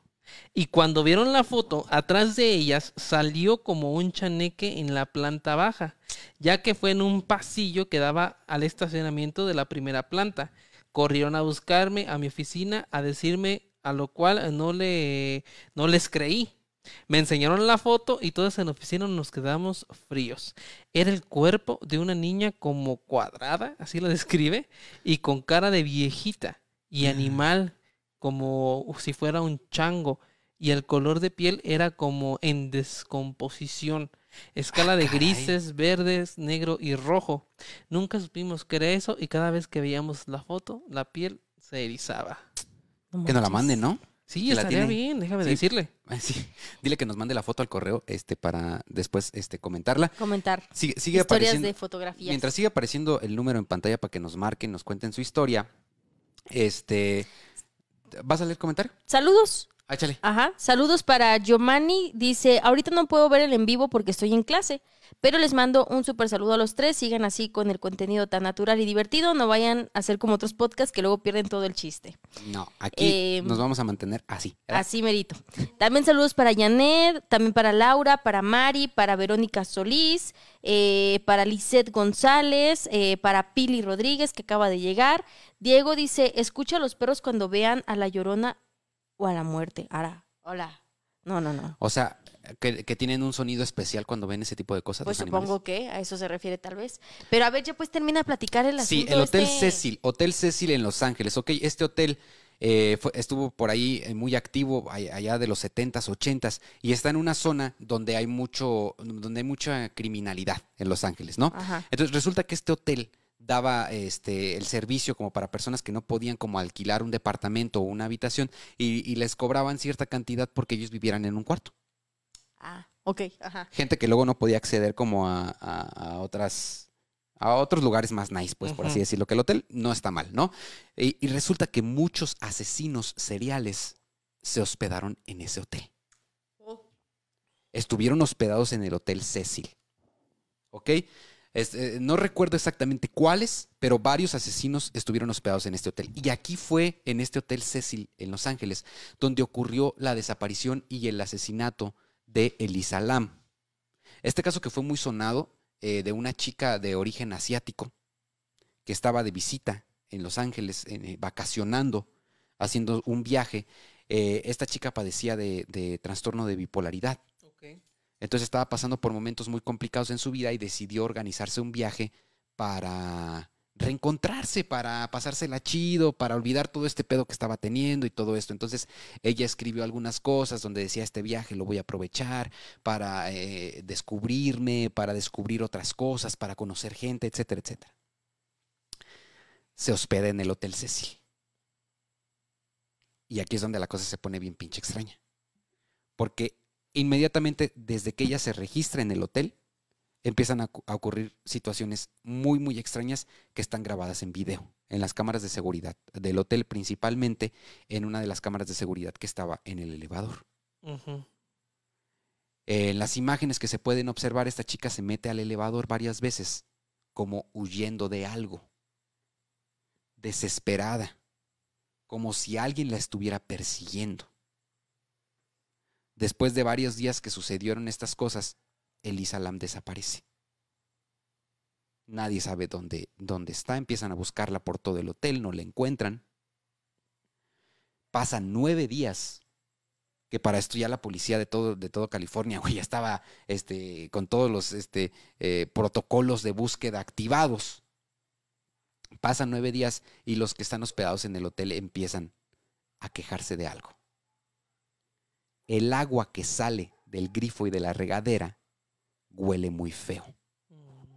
Speaker 3: Y cuando vieron la foto, atrás de ellas salió como un chaneque en la planta baja, ya que fue en un pasillo que daba al estacionamiento de la primera planta. Corrieron a buscarme a mi oficina a decirme, a lo cual no, no les creí. Me enseñaron la foto y todos en la oficina nos quedamos fríos. Era el cuerpo de una niña como cuadrada, así lo describe, y con cara de viejita y animal como si fuera un chango y el color de piel era como en descomposición. Escala ah, de grises, verdes, negro y rojo. Nunca supimos que era eso y cada vez que veíamos la foto, la piel se erizaba.
Speaker 1: que nos la manden, ¿no? Sí, estaría bien, déjame decirle. Dile que nos mande la foto al correo este para después este comentarla. Comentar. Sigue, sigue Historias de
Speaker 2: fotografías. Mientras
Speaker 1: sigue apareciendo el número en pantalla para que nos marquen, nos cuenten su historia. Este ¿Vas a leer comentario? Saludos. Ah, Ajá. Saludos
Speaker 2: para Giovanni. Dice, ahorita no puedo ver el en vivo porque estoy en clase. Pero les mando un súper saludo a los tres. Sigan así con el contenido tan natural y divertido. No vayan a hacer como otros podcasts que luego pierden todo el chiste.
Speaker 1: No, aquí em, nos vamos a mantener así.
Speaker 2: Así merito. También saludos para Janet, también para Laura, para Mari, para Verónica Solís, eh, para Lisette González, eh, para Pili Rodríguez, que acaba de llegar. Diego dice: Escucha a los perros cuando vean a la llorona o a la muerte. Ara, hola. No, no, no.
Speaker 1: O sea, que, tienen un sonido especial cuando ven ese tipo de cosas. Pues supongo
Speaker 2: que a eso se refiere tal vez. Pero a ver, ya pues termina de platicar el asunto. Sí, el Hotel este Cecil,
Speaker 1: Hotel Cecil en Los Ángeles. Ok, este hotel eh, estuvo por ahí eh, muy activo allá de los 70s, 80s y está en una zona donde hay mucho, donde hay mucha criminalidad en Los Ángeles, ¿no? Entonces resulta que este hotel daba este, el servicio como para personas que no podían como alquilar un departamento o una habitación y les cobraban cierta cantidad porque ellos vivieran en un cuarto.
Speaker 2: Ah, ok, ajá. Gente
Speaker 1: que luego no podía acceder como a, otras a otros lugares más nice, pues, por así decirlo, que el hotel no está mal, ¿no? Y, resulta que muchos asesinos seriales se hospedaron en ese hotel. Oh. Estuvieron hospedados en el Hotel Cecil. ¿Ok? Eh, no recuerdo exactamente cuáles, pero varios asesinos estuvieron hospedados en este hotel. Y aquí fue en este Hotel Cecil, en Los Ángeles, donde ocurrió la desaparición y el asesinato de Elisa Este caso que fue muy sonado eh, de una chica de origen asiático que estaba de visita en Los Ángeles, eh, vacacionando, haciendo un viaje. Eh, esta chica padecía de, trastorno de bipolaridad. Entonces estaba pasando por momentos muy complicados en su vida y decidió organizarse un viaje para reencontrarse, para pasársela chido, para olvidar todo este pedo que estaba teniendo y todo esto. Entonces ella escribió algunas cosas donde decía, este viaje lo voy a aprovechar para eh, descubrirme, para descubrir otras cosas, para conocer gente, etcétera, etcétera. Se hospeda en el Hotel Cecil. Y aquí es donde la cosa se pone bien pinche extraña. Porque inmediatamente desde que ella se registra en el hotel, empiezan a, ocurrir situaciones muy, muy extrañas que están grabadas en video, en las cámaras de seguridad del hotel, principalmente en una de las cámaras de seguridad que estaba en el elevador. En las imágenes que se pueden observar, esta chica se mete al elevador varias veces, como huyendo de algo, desesperada, como si alguien la estuviera persiguiendo. Después de varios días que sucedieron estas cosas, Elisa Lam desaparece. Nadie sabe dónde, dónde está, empiezan a buscarla por todo el hotel, no la encuentran. Pasan nueve días, que para esto ya la policía de todo, de California ya estaba este, con todos los este, eh, protocolos de búsqueda activados. Pasan nueve días y los que están hospedados en el hotel empiezan a quejarse de algo. El agua que sale del grifo y de la regadera huele muy feo. Mm.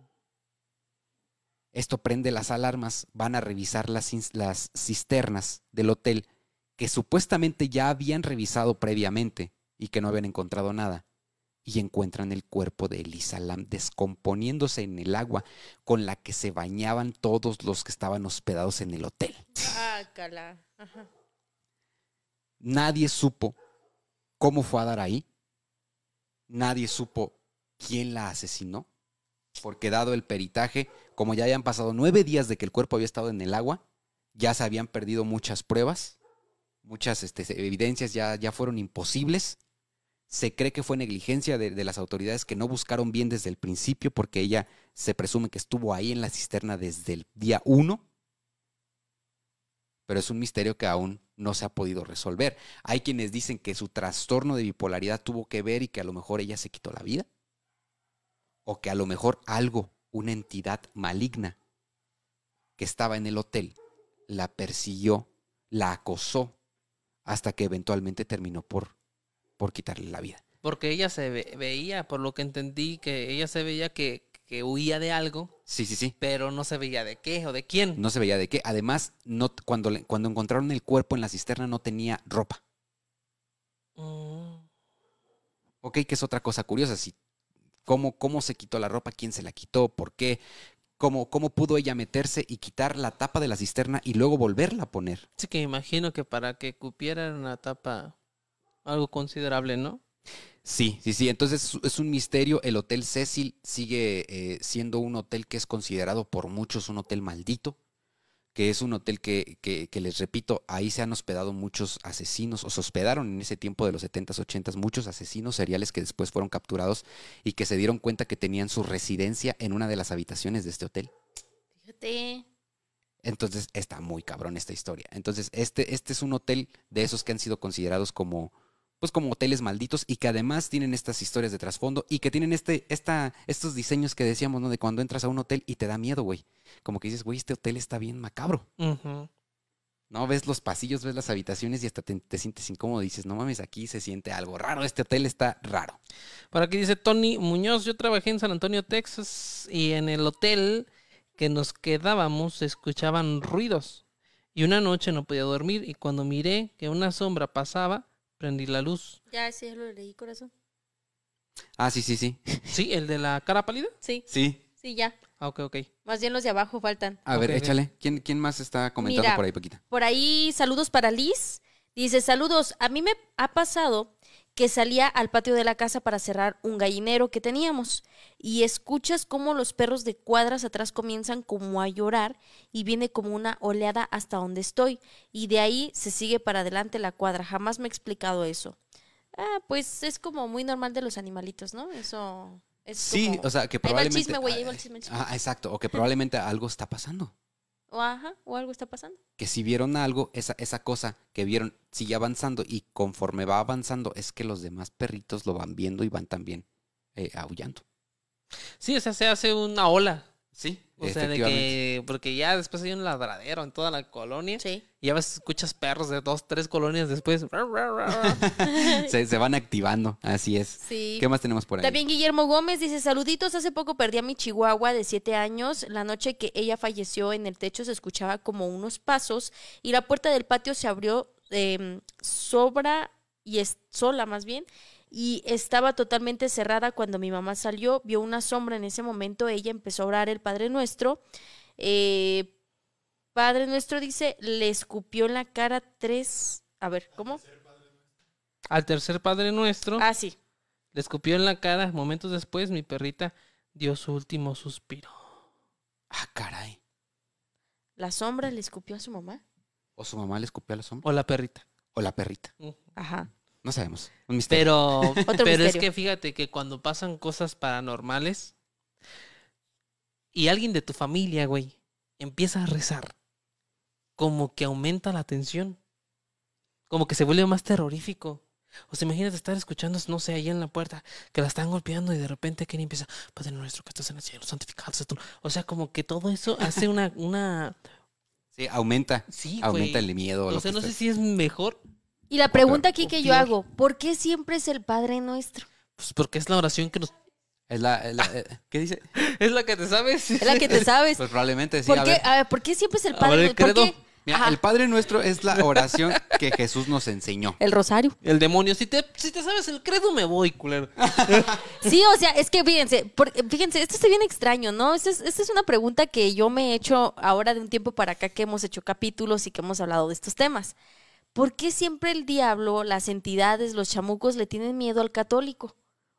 Speaker 1: Esto prende las alarmas, van a revisar las, cisternas del hotel que supuestamente ya habían revisado previamente y que no habían encontrado nada y encuentran el cuerpo de Lam descomponiéndose en el agua con la que se bañaban todos los que estaban hospedados en el hotel.
Speaker 2: Ah,
Speaker 1: Nadie supo cómo fue a dar ahí. Nadie supo quién la asesinó, porque dado el peritaje, como ya hayan pasado nueve días de que el cuerpo había estado en el agua, ya se habían perdido muchas pruebas, muchas este, evidencias ya, ya fueron imposibles. Se cree que fue negligencia de las autoridades que no buscaron bien desde el principio, porque ella se presume que estuvo ahí en la cisterna desde el día uno pero es un misterio que aún no se ha podido resolver. Hay quienes dicen que su trastorno de bipolaridad tuvo que ver y que a lo mejor ella se quitó la vida o que a lo mejor algo, una entidad maligna que estaba en el hotel, la persiguió, la acosó, hasta que eventualmente terminó por, por quitarle la vida.
Speaker 3: Porque ella se veía, por lo que entendí, que ella se veía que, huía de algo. Sí, sí, sí. Pero no se veía de qué o de quién.
Speaker 1: No se veía de qué. Además, no, cuando, cuando encontraron el cuerpo en la cisterna no tenía ropa. Mm. Ok, que es otra cosa curiosa. Si cómo, se quitó la ropa, quién se la quitó, por qué, Cómo, cómo, pudo ella meterse y quitar la tapa de la cisterna y luego volverla a poner.
Speaker 3: Así que imagino que para que cupiera una tapa algo considerable, ¿no?
Speaker 1: Sí, sí, sí. Entonces es un misterio. El Hotel Cecil sigue eh, siendo un hotel que es considerado por muchos un hotel maldito que es un hotel que, que, les repito, ahí se han hospedado muchos asesinos, o se hospedaron en ese tiempo de los 70s, 80s, muchos asesinos seriales que después fueron capturados y que se dieron cuenta que tenían su residencia en una de las habitaciones de este hotel.
Speaker 2: Fíjate.
Speaker 1: Entonces está muy cabrón esta historia. Entonces, este, este es un hotel de esos que han sido considerados como, pues como hoteles malditos y que además tienen estas historias de trasfondo y que tienen este, esta, estos diseños que decíamos, ¿no? De cuando entras a un hotel y te da miedo, güey. Como que dices, güey, este hotel está bien macabro.
Speaker 3: No,
Speaker 1: ves los pasillos, ves las habitaciones y hasta te, te sientes incómodo. dices, no mames, aquí se siente algo raro,
Speaker 3: este hotel está raro. para aquí dice Tony Muñoz, yo trabajé en San Antonio, Texas, y en el hotel que nos quedábamos escuchaban ruidos. Y una noche no podía dormir y cuando miré que una sombra pasaba, prendí la luz.
Speaker 2: Ya, sí, lo leí, corazón.
Speaker 3: Ah, sí, sí, sí. ¿Sí? ¿El de la cara pálida? Sí. Sí.
Speaker 2: Sí, ya. Ah, ok, ok. Más bien los de abajo faltan. A ver, échale.
Speaker 1: ¿Quién, ¿Quién más está comentando por ahí, Paquita?
Speaker 2: Por ahí, saludos para Liz. Dice, saludos. A mí me ha pasado que salía al patio de la casa para cerrar un gallinero que teníamos y escuchas cómo los perros de cuadras atrás comienzan como a llorar y viene como una oleada hasta donde estoy y de ahí se sigue para adelante la cuadra. Jamás me he explicado eso. Ah, pues es como muy normal de los animalitos, ¿no? Eso Sí, o sea, que probablemente Ah,
Speaker 1: exacto, o que probablemente algo está pasando.
Speaker 2: O, o algo está pasando.
Speaker 1: Que si vieron algo, esa, esa cosa que vieron sigue avanzando y conforme va avanzando es que los demás perritos lo van viendo y van también eh, aullando.
Speaker 3: Sí, o sea, se hace una ola Sí. O sea, de que. Porque ya después hay un ladradero en toda la colonia. Sí. Y ya ves, escuchas perros de dos, tres colonias después. se, van
Speaker 1: activando. Así es. ¿Qué más tenemos por ahí? También
Speaker 2: Guillermo Gómez dice: Saluditos. Hace poco perdí a mi chihuahua de siete años. La noche que ella falleció en el techo se escuchaba como unos pasos y la puerta del patio se abrió em, sobra y sola más bien y estaba totalmente cerrada cuando mi mamá salió, vio una sombra en ese momento, ella empezó a orar el Padre Nuestro. Eh, Padre Nuestro dice, le escupió en la cara tres, a ver, ¿cómo?
Speaker 3: Al tercer Padre Nuestro. Ah, sí. Le escupió en la cara, momentos después mi perrita dio su último suspiro. Ah,
Speaker 2: caray. ¿La sombra le escupió a su mamá?
Speaker 1: ¿O su mamá le escupió a la sombra? O la perrita. O la perrita. Ajá. No sabemos. Un misterio. Pero, es
Speaker 3: que fíjate que cuando pasan cosas paranormales y alguien de tu familia, güey, empieza a rezar, como que aumenta la tensión. Como que se vuelve más terrorífico. O sea, imagínate estar escuchando, no sé, ahí en la puerta, que la están golpeando y de repente alguien empieza, Padre nuestro que estás en el cielo, santificado O sea, como que todo eso hace una... una...
Speaker 1: Sí, aumenta. Sí, aumenta
Speaker 3: el miedo. O sea, no sé si es mejor
Speaker 2: y la pregunta aquí que yo hago, ¿por qué siempre es el Padre Nuestro?
Speaker 3: Pues porque es la oración que nos... Es la, eh, ¿Qué dice? Es la que te sabes. Es la que te sabes. Pues probablemente sí. ¿Por, qué,
Speaker 2: ¿por qué siempre es el Padre Nuestro? el
Speaker 3: Padre Nuestro es la oración que Jesús nos enseñó. El rosario. El demonio. Si te, si te sabes el credo, me voy, culero.
Speaker 2: sí, o sea, es que fíjense, fíjense, esto está bien extraño, ¿no? Esta es, esta es una pregunta que yo me he hecho ahora de un tiempo para acá que hemos hecho capítulos y que hemos hablado de estos temas. ¿Por qué siempre el diablo, las entidades, los chamucos le tienen miedo al católico?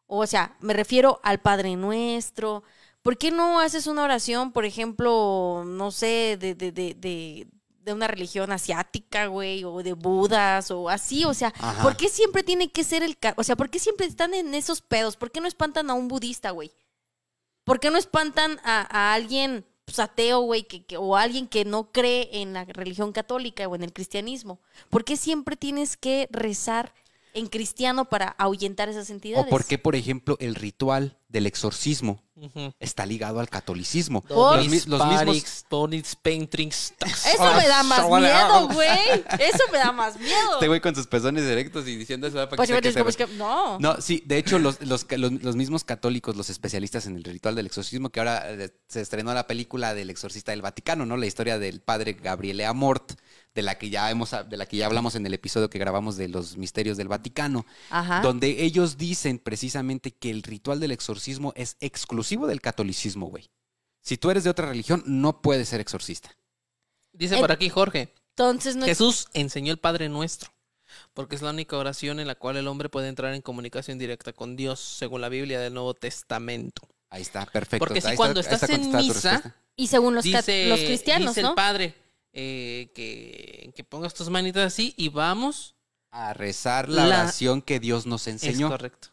Speaker 2: O sea, me refiero al Padre Nuestro. ¿Por qué no haces una oración, por ejemplo, no sé, de, de, de, de una religión asiática, güey, o de budas, o así, o sea, ¿por qué siempre tiene que ser el... O sea, ¿por qué siempre están en esos pedos? ¿Por qué no espantan a un budista, güey? ¿Por qué no espantan a, a alguien pues, ateo, güey, o alguien que no cree en la religión católica o en el cristianismo? ¿Por qué siempre tienes que rezar en cristiano para ahuyentar esas entidades? ¿O por
Speaker 1: qué, por ejemplo, el ritual del exorcismo está ligado al catolicismo. Los, mismos Eso
Speaker 3: me da más miedo,
Speaker 2: güey. Eso me da más miedo. Este
Speaker 1: güey con sus pezones directos y diciendo eso para que,
Speaker 2: no. No,
Speaker 1: sí, de hecho los, los, los, mismos católicos, los especialistas en el ritual del exorcismo que ahora eh, se estrenó la película del exorcista del Vaticano, ¿no? La historia del padre Gabriele Amort de la que ya hemos de la que ya hablamos en el episodio que grabamos de los misterios del Vaticano, donde ellos dicen precisamente que el ritual del exorcismo es exclusivo del catolicismo, güey. Si tú eres de otra religión, no puedes ser exorcista.
Speaker 3: Dice por aquí Jorge. Entonces Jesús enseñó el Padre Nuestro, porque es la única oración en la cual el hombre puede entrar en comunicación directa con Dios, según la Biblia del Nuevo Testamento. Ahí está, perfecto. Porque si cuando estás en misa, y según los, cristianos, dice el Padre eh, que, pongas tus manitas así y vamos a rezar la, la, oración que Dios nos enseñó. Es correcto.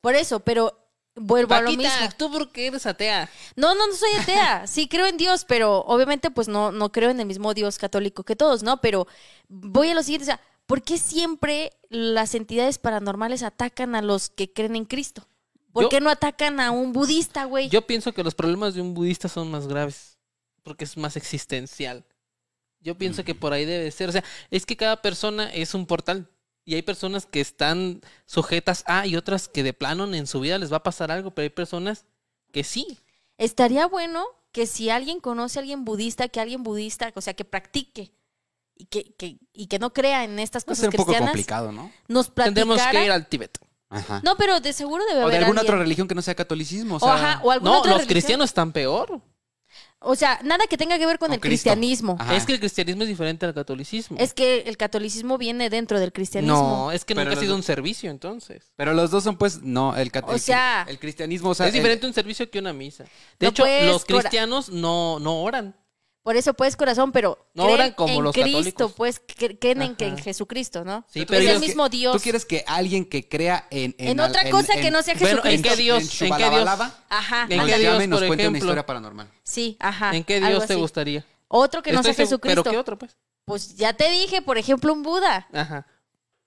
Speaker 2: Por eso, pero vuelvo a lo mismo. ¿tú por qué eres atea? No, no, no soy atea. Sí creo en Dios, pero obviamente pues no, no creo en el mismo Dios católico que todos, ¿no? Pero voy a lo siguiente, o sea, ¿por qué siempre las entidades paranormales atacan a los que creen en Cristo? ¿Por qué no atacan a un budista, güey? Yo
Speaker 3: pienso que los problemas de un budista son más graves, porque es más existencial. Yo pienso mm. que por ahí debe ser. O sea, es que cada persona es un portal. Y hay personas que están sujetas a y otras que de plano en su vida les va a pasar algo, pero hay personas que sí. Estaría
Speaker 2: bueno que si alguien conoce a alguien budista, que alguien budista, o sea, que practique y que, y que no crea en estas cosas. Va ser un poco complicado,
Speaker 3: ¿no? Nos Tendremos que ir al Tíbet. Ajá. No,
Speaker 2: pero de seguro debe haber. O de alguna otra
Speaker 3: religión que no sea catolicismo. O, o, ajá, no, los cristianos están peor.
Speaker 2: O sea, nada que tenga que ver con, el cristianismo. Es que
Speaker 3: el cristianismo es diferente al catolicismo. Es
Speaker 2: que el catolicismo viene dentro del cristianismo. No, es
Speaker 3: que nunca ha sido un servicio, entonces.
Speaker 1: Pero los dos son, pues, no, el catolicismo. el cristianismo, sea, es diferente
Speaker 3: un servicio que una misa.
Speaker 1: De hecho, los cristianos
Speaker 3: no, no oran.
Speaker 2: Por eso, puedes corazón,
Speaker 1: pero pues, creen en Cristo,
Speaker 2: pues, creen en, Jesucristo, ¿no? Sí, pero es el mismo Dios. ¿Tú
Speaker 3: quieres que alguien que crea
Speaker 1: en... En, otra cosa que no sea Jesucristo. Bueno, ¿en qué Dios? ¿En, qué Dios?
Speaker 2: Ajá. ¿En qué Dios,
Speaker 1: nos por ejemplo? una historia
Speaker 3: paranormal.
Speaker 2: Sí, ajá. ¿En qué Dios te gustaría? Otro que no sea Jesucristo. ¿Pero qué otro, pues? Pues ya te dije, por ejemplo, un Buda.
Speaker 3: Ajá.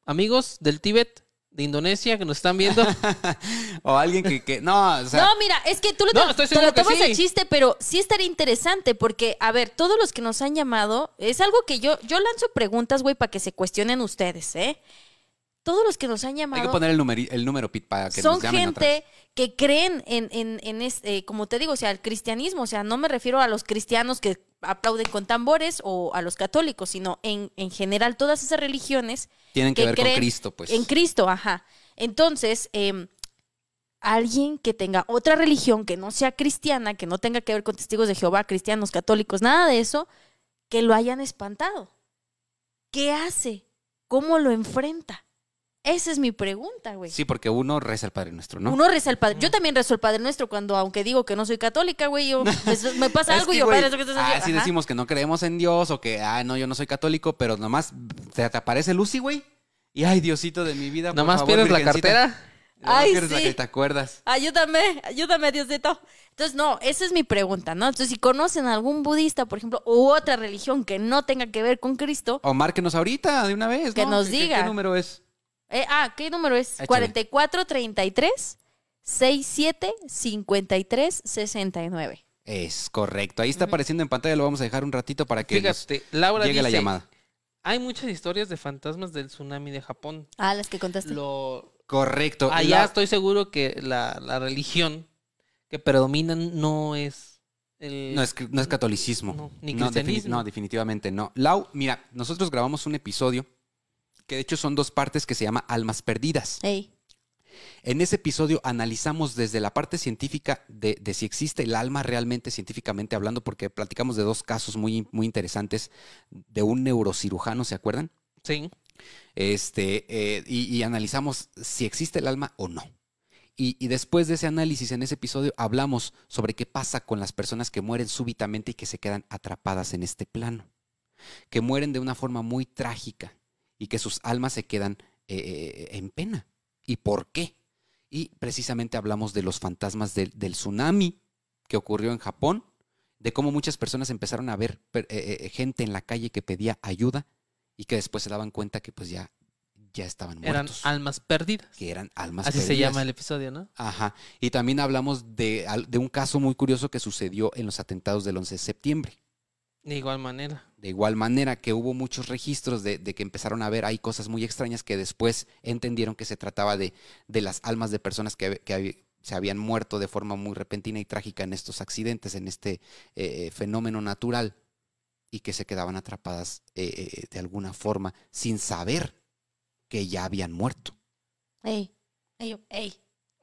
Speaker 3: Amigos del Tíbet, de Indonesia que nos están viendo. o alguien que, que no, o sea... No,
Speaker 2: mira, es que tú lo, tomas chiste, pero sí estaría interesante porque, a ver, todos los que nos han llamado, es algo que yo, yo lanzo preguntas, güey, para que se cuestionen ustedes, ¿eh? Todos los que nos han llamado... Hay que poner el,
Speaker 1: número el número, Pit, para que son nos gente
Speaker 2: que creen en, en, este, como te digo, o sea, el cristianismo, o sea, no me refiero a los cristianos que aplauden con tambores o a los católicos, sino en, general todas esas religiones. Tienen que, ver con Cristo, pues. En Cristo, ajá. Entonces, em, alguien que tenga otra religión que no sea cristiana, que no tenga que ver con testigos de Jehová, cristianos, católicos, nada de eso, que lo hayan espantado. ¿Qué hace? ¿Cómo lo enfrenta? Esa es mi pregunta, güey. Sí,
Speaker 1: porque uno reza al Padre Nuestro, ¿no? Uno
Speaker 2: reza al Padre. Yo también rezo al Padre Nuestro cuando, aunque digo que no soy católica, güey, yo, pues, me pasa algo y yo, Padre, que estás Así decimos
Speaker 1: que no creemos en Dios o que, ah, no, yo no soy católico, pero nomás te, aparece Lucy, güey. Y ay, Diosito de mi vida. Nomás por pierdes la cartera. Ay, no sí. La que te acuerdas.
Speaker 2: Ayúdame, ayúdame, Diosito. Entonces, no, esa es mi pregunta, ¿no? Entonces, si conocen a algún budista, por ejemplo, u otra religión que no tenga que ver con Cristo.
Speaker 1: O márquenos ahorita de una vez. Que nos diga. qué número es?
Speaker 2: Eh, ah, ¿qué número es? 4433 44 69.
Speaker 1: Es correcto. Ahí está apareciendo en pantalla, lo vamos a dejar un ratito para que Laura llegue la llamada.
Speaker 3: Hay muchas historias de fantasmas del tsunami de Japón.
Speaker 2: Ah, las que contaste. Lo...
Speaker 1: Correcto.
Speaker 3: Allá estoy seguro que la, religión que predomina no es el... No, es,
Speaker 1: catolicismo. ni no, definitivamente no. Lau, mira, nosotros grabamos un episodio que de hecho son dos partes que se llama Almas Perdidas. En ese episodio analizamos desde la parte científica de, si existe el alma realmente científicamente hablando, porque platicamos de dos casos muy, muy interesantes de un neurocirujano, ¿se acuerdan? Sí. Este, eh, y, analizamos si existe el alma o no. y, después de ese análisis, en ese episodio, hablamos sobre qué pasa con las personas que mueren súbitamente y que se quedan atrapadas en este plano, que mueren de una forma muy trágica y que sus almas se quedan eh, eh, en pena. ¿Y por qué? Y precisamente hablamos de los fantasmas del, tsunami que ocurrió en Japón, de cómo muchas personas empezaron a ver eh, gente en la calle que pedía ayuda y que después se daban cuenta que pues ya ya estaban muertos.
Speaker 3: Eran almas perdidas. Que eran almas Así perdidas. Así se llama el episodio, ¿no?
Speaker 1: Ajá. Y también hablamos de, de, un caso muy curioso que sucedió en los atentados del 11 de septiembre.
Speaker 3: De igual manera.
Speaker 1: De igual manera que hubo muchos registros de, que empezaron a ver, hay cosas muy extrañas que después entendieron que se trataba de, las almas de personas que, se habían muerto de forma muy repentina y trágica en estos accidentes, en este eh, eh, fenómeno natural, y que se quedaban atrapadas eh, de alguna forma sin saber que ya habían muerto. ¡Ey! ¡Ey!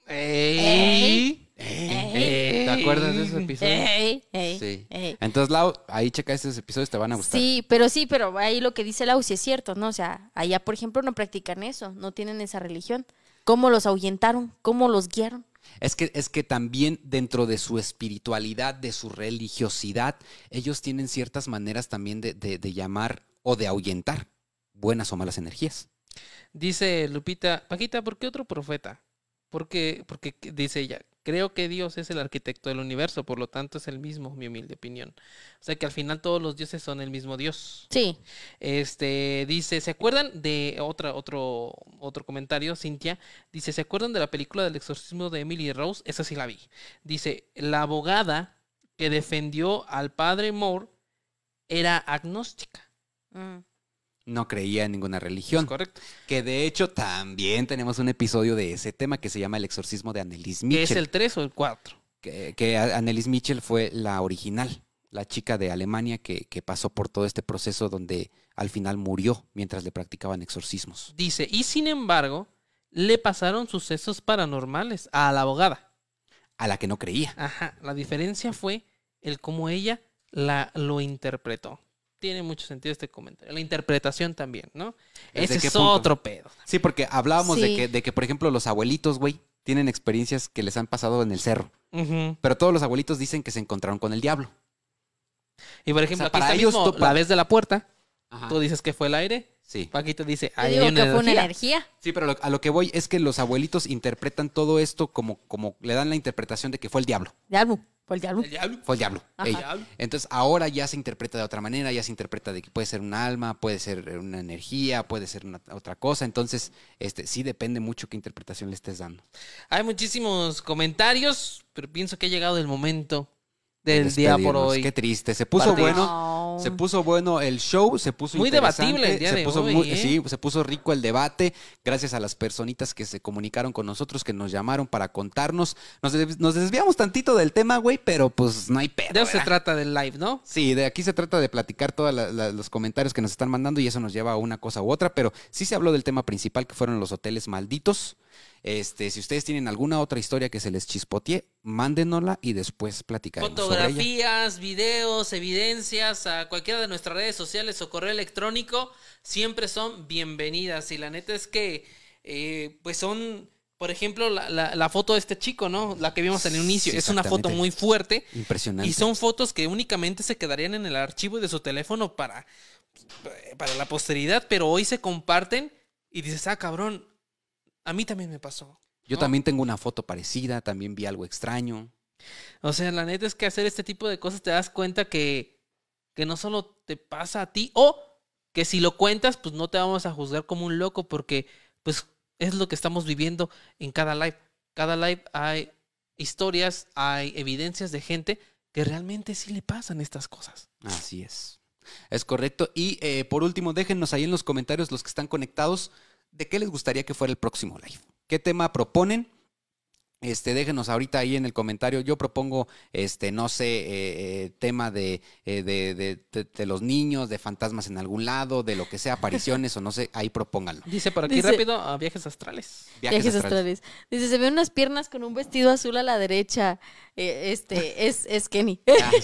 Speaker 1: ¡Ey! ¿Te acuerdas de ese episodio? Entonces, Lau, ahí checa esos episodios, te van a gustar.
Speaker 2: Sí, pero sí, pero ahí lo que dice Lau sí es cierto, ¿no? O sea, allá, por ejemplo, no practican eso, no tienen esa religión. ¿Cómo los ahuyentaron? ¿Cómo los guiaron?
Speaker 1: Es que, es que también dentro de su espiritualidad, de su religiosidad, ellos tienen ciertas maneras también de, llamar o de ahuyentar buenas o malas energías.
Speaker 3: Dice Lupita, Paquita, ¿por qué otro profeta? Porque, porque dice ella, Creo que Dios es el arquitecto del universo, por lo tanto es el mismo, mi humilde opinión. O sea que al final todos los dioses son el mismo Dios. Sí. Este dice, ¿se acuerdan de otra, otro, otro comentario, Cintia? Dice, ¿se acuerdan de la película del exorcismo de Emily Rose? Esa sí la vi. Dice, la abogada que defendió al padre Moore era agnóstica.
Speaker 1: Mm no creía en ninguna religión. correcto. Que de hecho también tenemos un episodio de ese tema que se llama El exorcismo de Annelies Mitchell. ¿Es el
Speaker 3: 3 o el 4?
Speaker 1: Que, que Annelies Mitchell fue la original, la chica de Alemania que, pasó por todo este proceso donde al final murió mientras le practicaban exorcismos.
Speaker 3: Dice, y sin embargo, le pasaron sucesos paranormales a la abogada. A la que no creía. Ajá, la diferencia fue el cómo ella la, lo interpretó tiene mucho sentido este comentario. La interpretación también, ¿no? Ese es otro pedo.
Speaker 1: Sí, porque hablábamos De, que, de que, por ejemplo, los abuelitos, güey, tienen experiencias que les han pasado en el cerro. Pero todos los abuelitos dicen que se encontraron con el diablo.
Speaker 3: Y por ejemplo, a través la de la puerta, tú
Speaker 1: dices que fue el aire, Paquito dice, hay energía. Sí, pero a lo que voy es que los abuelitos interpretan todo esto como, como le dan la interpretación de que fue el diablo. Diablo.
Speaker 2: Fue el diablo. diablo.
Speaker 1: Fue el diablo. Entonces ahora ya se interpreta de otra manera, ya se interpreta de que puede ser un alma, puede ser una energía, puede ser otra cosa. Entonces, este, sí depende mucho qué interpretación le estés dando.
Speaker 3: Hay muchísimos comentarios, pero pienso que ha llegado el momento del día por hoy. Qué triste, se puso bueno, se
Speaker 1: puso bueno el show, se puso muy debatible el día se de puso hoy, ¿eh? sí, se puso rico el debate, gracias a las personitas que se comunicaron con nosotros, que nos llamaron para contarnos. Nos, nos desviamos tantito del tema, güey, pero pues no hay
Speaker 3: pedo. De eso se trata del live, ¿no?
Speaker 1: Sí, de aquí se trata de platicar todos los comentarios que nos están mandando y eso nos lleva a una cosa u otra, pero sí se habló del tema principal que fueron los hoteles malditos. Este, si ustedes tienen alguna otra historia que se les chispotee, mándenosla y después platicaremos.
Speaker 3: Fotografías, videos, evidencias a cualquiera de nuestras redes sociales o correo electrónico siempre son bienvenidas. Y la neta es que, eh, pues son. Por ejemplo, la, la, foto de este chico, ¿no? La que vimos al inicio. es una foto muy fuerte.
Speaker 1: Impresionante. Y
Speaker 3: son fotos que únicamente se quedarían en el archivo de su teléfono para, para la posteridad, pero hoy se comparten y dices, ah, cabrón, a mí también me pasó.
Speaker 1: Yo también tengo una foto parecida, también vi algo extraño.
Speaker 3: O sea, la neta es que hacer este tipo de cosas te das cuenta que, no solo te pasa a ti, o que si lo cuentas, pues no te vamos a juzgar como un loco, porque pues es lo que estamos viviendo en cada live. Cada live hay historias, hay evidencias de gente que realmente sí le pasan estas cosas.
Speaker 1: Así es. Es correcto. Y eh, por último, déjenos ahí en los comentarios los que están conectados de qué les gustaría que fuera el próximo live. ¿Qué tema proponen? Este, déjenos ahorita ahí en el comentario. Yo propongo, este, no sé, eh, eh, tema eh, de, de, los niños, de fantasmas en algún lado, de lo que sea, apariciones o no sé, ahí propónganlo.
Speaker 3: Dice por aquí rápido ah, viajes astrales. Viajes, astrales.
Speaker 2: Dice, se ven unas piernas con un vestido azul a la derecha. este, ah, es, Kenny.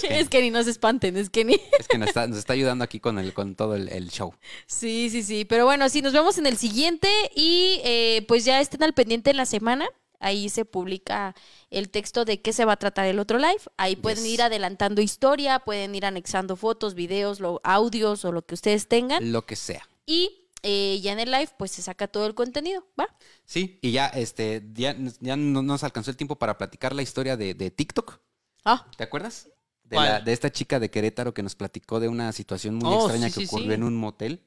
Speaker 2: es, Kenny. no se espanten, es Kenny.
Speaker 1: Es que nos está, ayudando aquí con, el, con todo el, el, show.
Speaker 2: Sí, sí, sí. Pero bueno, sí, nos vemos en el siguiente y pues ya estén al pendiente en la semana. Ahí se publica el texto de qué se va a tratar el otro live. Ahí pueden ir adelantando historia, pueden ir anexando fotos, videos, audios o lo que ustedes tengan. Lo que sea. Y eh, ya en el live pues se saca todo el contenido, ¿va?
Speaker 1: Sí, y ya este ya, no nos alcanzó el tiempo para platicar la historia de, TikTok. Ah. ¿Te acuerdas? De, la, de, esta chica de Querétaro que nos platicó de una situación muy oh, extraña que ocurrió en un motel.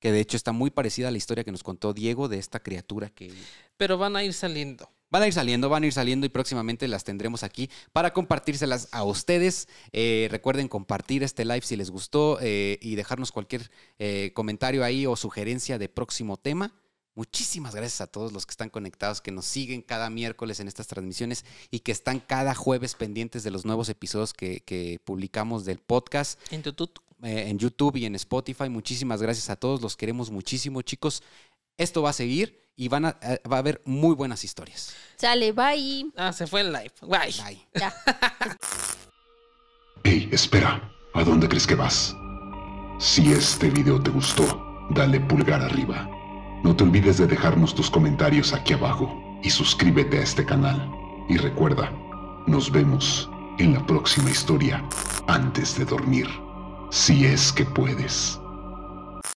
Speaker 1: Que de hecho está muy parecida a la historia que nos contó Diego de esta criatura que.
Speaker 3: Pero van a ir saliendo.
Speaker 1: Van a ir saliendo, van a ir saliendo y próximamente las tendremos aquí para compartírselas a ustedes. Eh, recuerden compartir este live si les gustó eh, y dejarnos cualquier eh, comentario ahí o sugerencia de próximo tema. Muchísimas gracias a todos los que están conectados, que nos siguen cada miércoles en estas transmisiones y que están cada jueves pendientes de los nuevos episodios que, publicamos del podcast. En YouTube. en YouTube y en Spotify. Muchísimas gracias a todos, los queremos muchísimo, chicos. Esto va a seguir y van a, eh, va a haber muy buenas historias.
Speaker 2: Sale, bye. Ah, se fue el live. Bye. Bye.
Speaker 4: hey, espera. ¿A dónde crees que vas? Si este video te gustó,
Speaker 1: dale pulgar arriba. No te olvides de dejarnos tus comentarios aquí abajo y suscríbete a este canal. Y recuerda, nos vemos en la próxima historia antes de dormir, si es que puedes.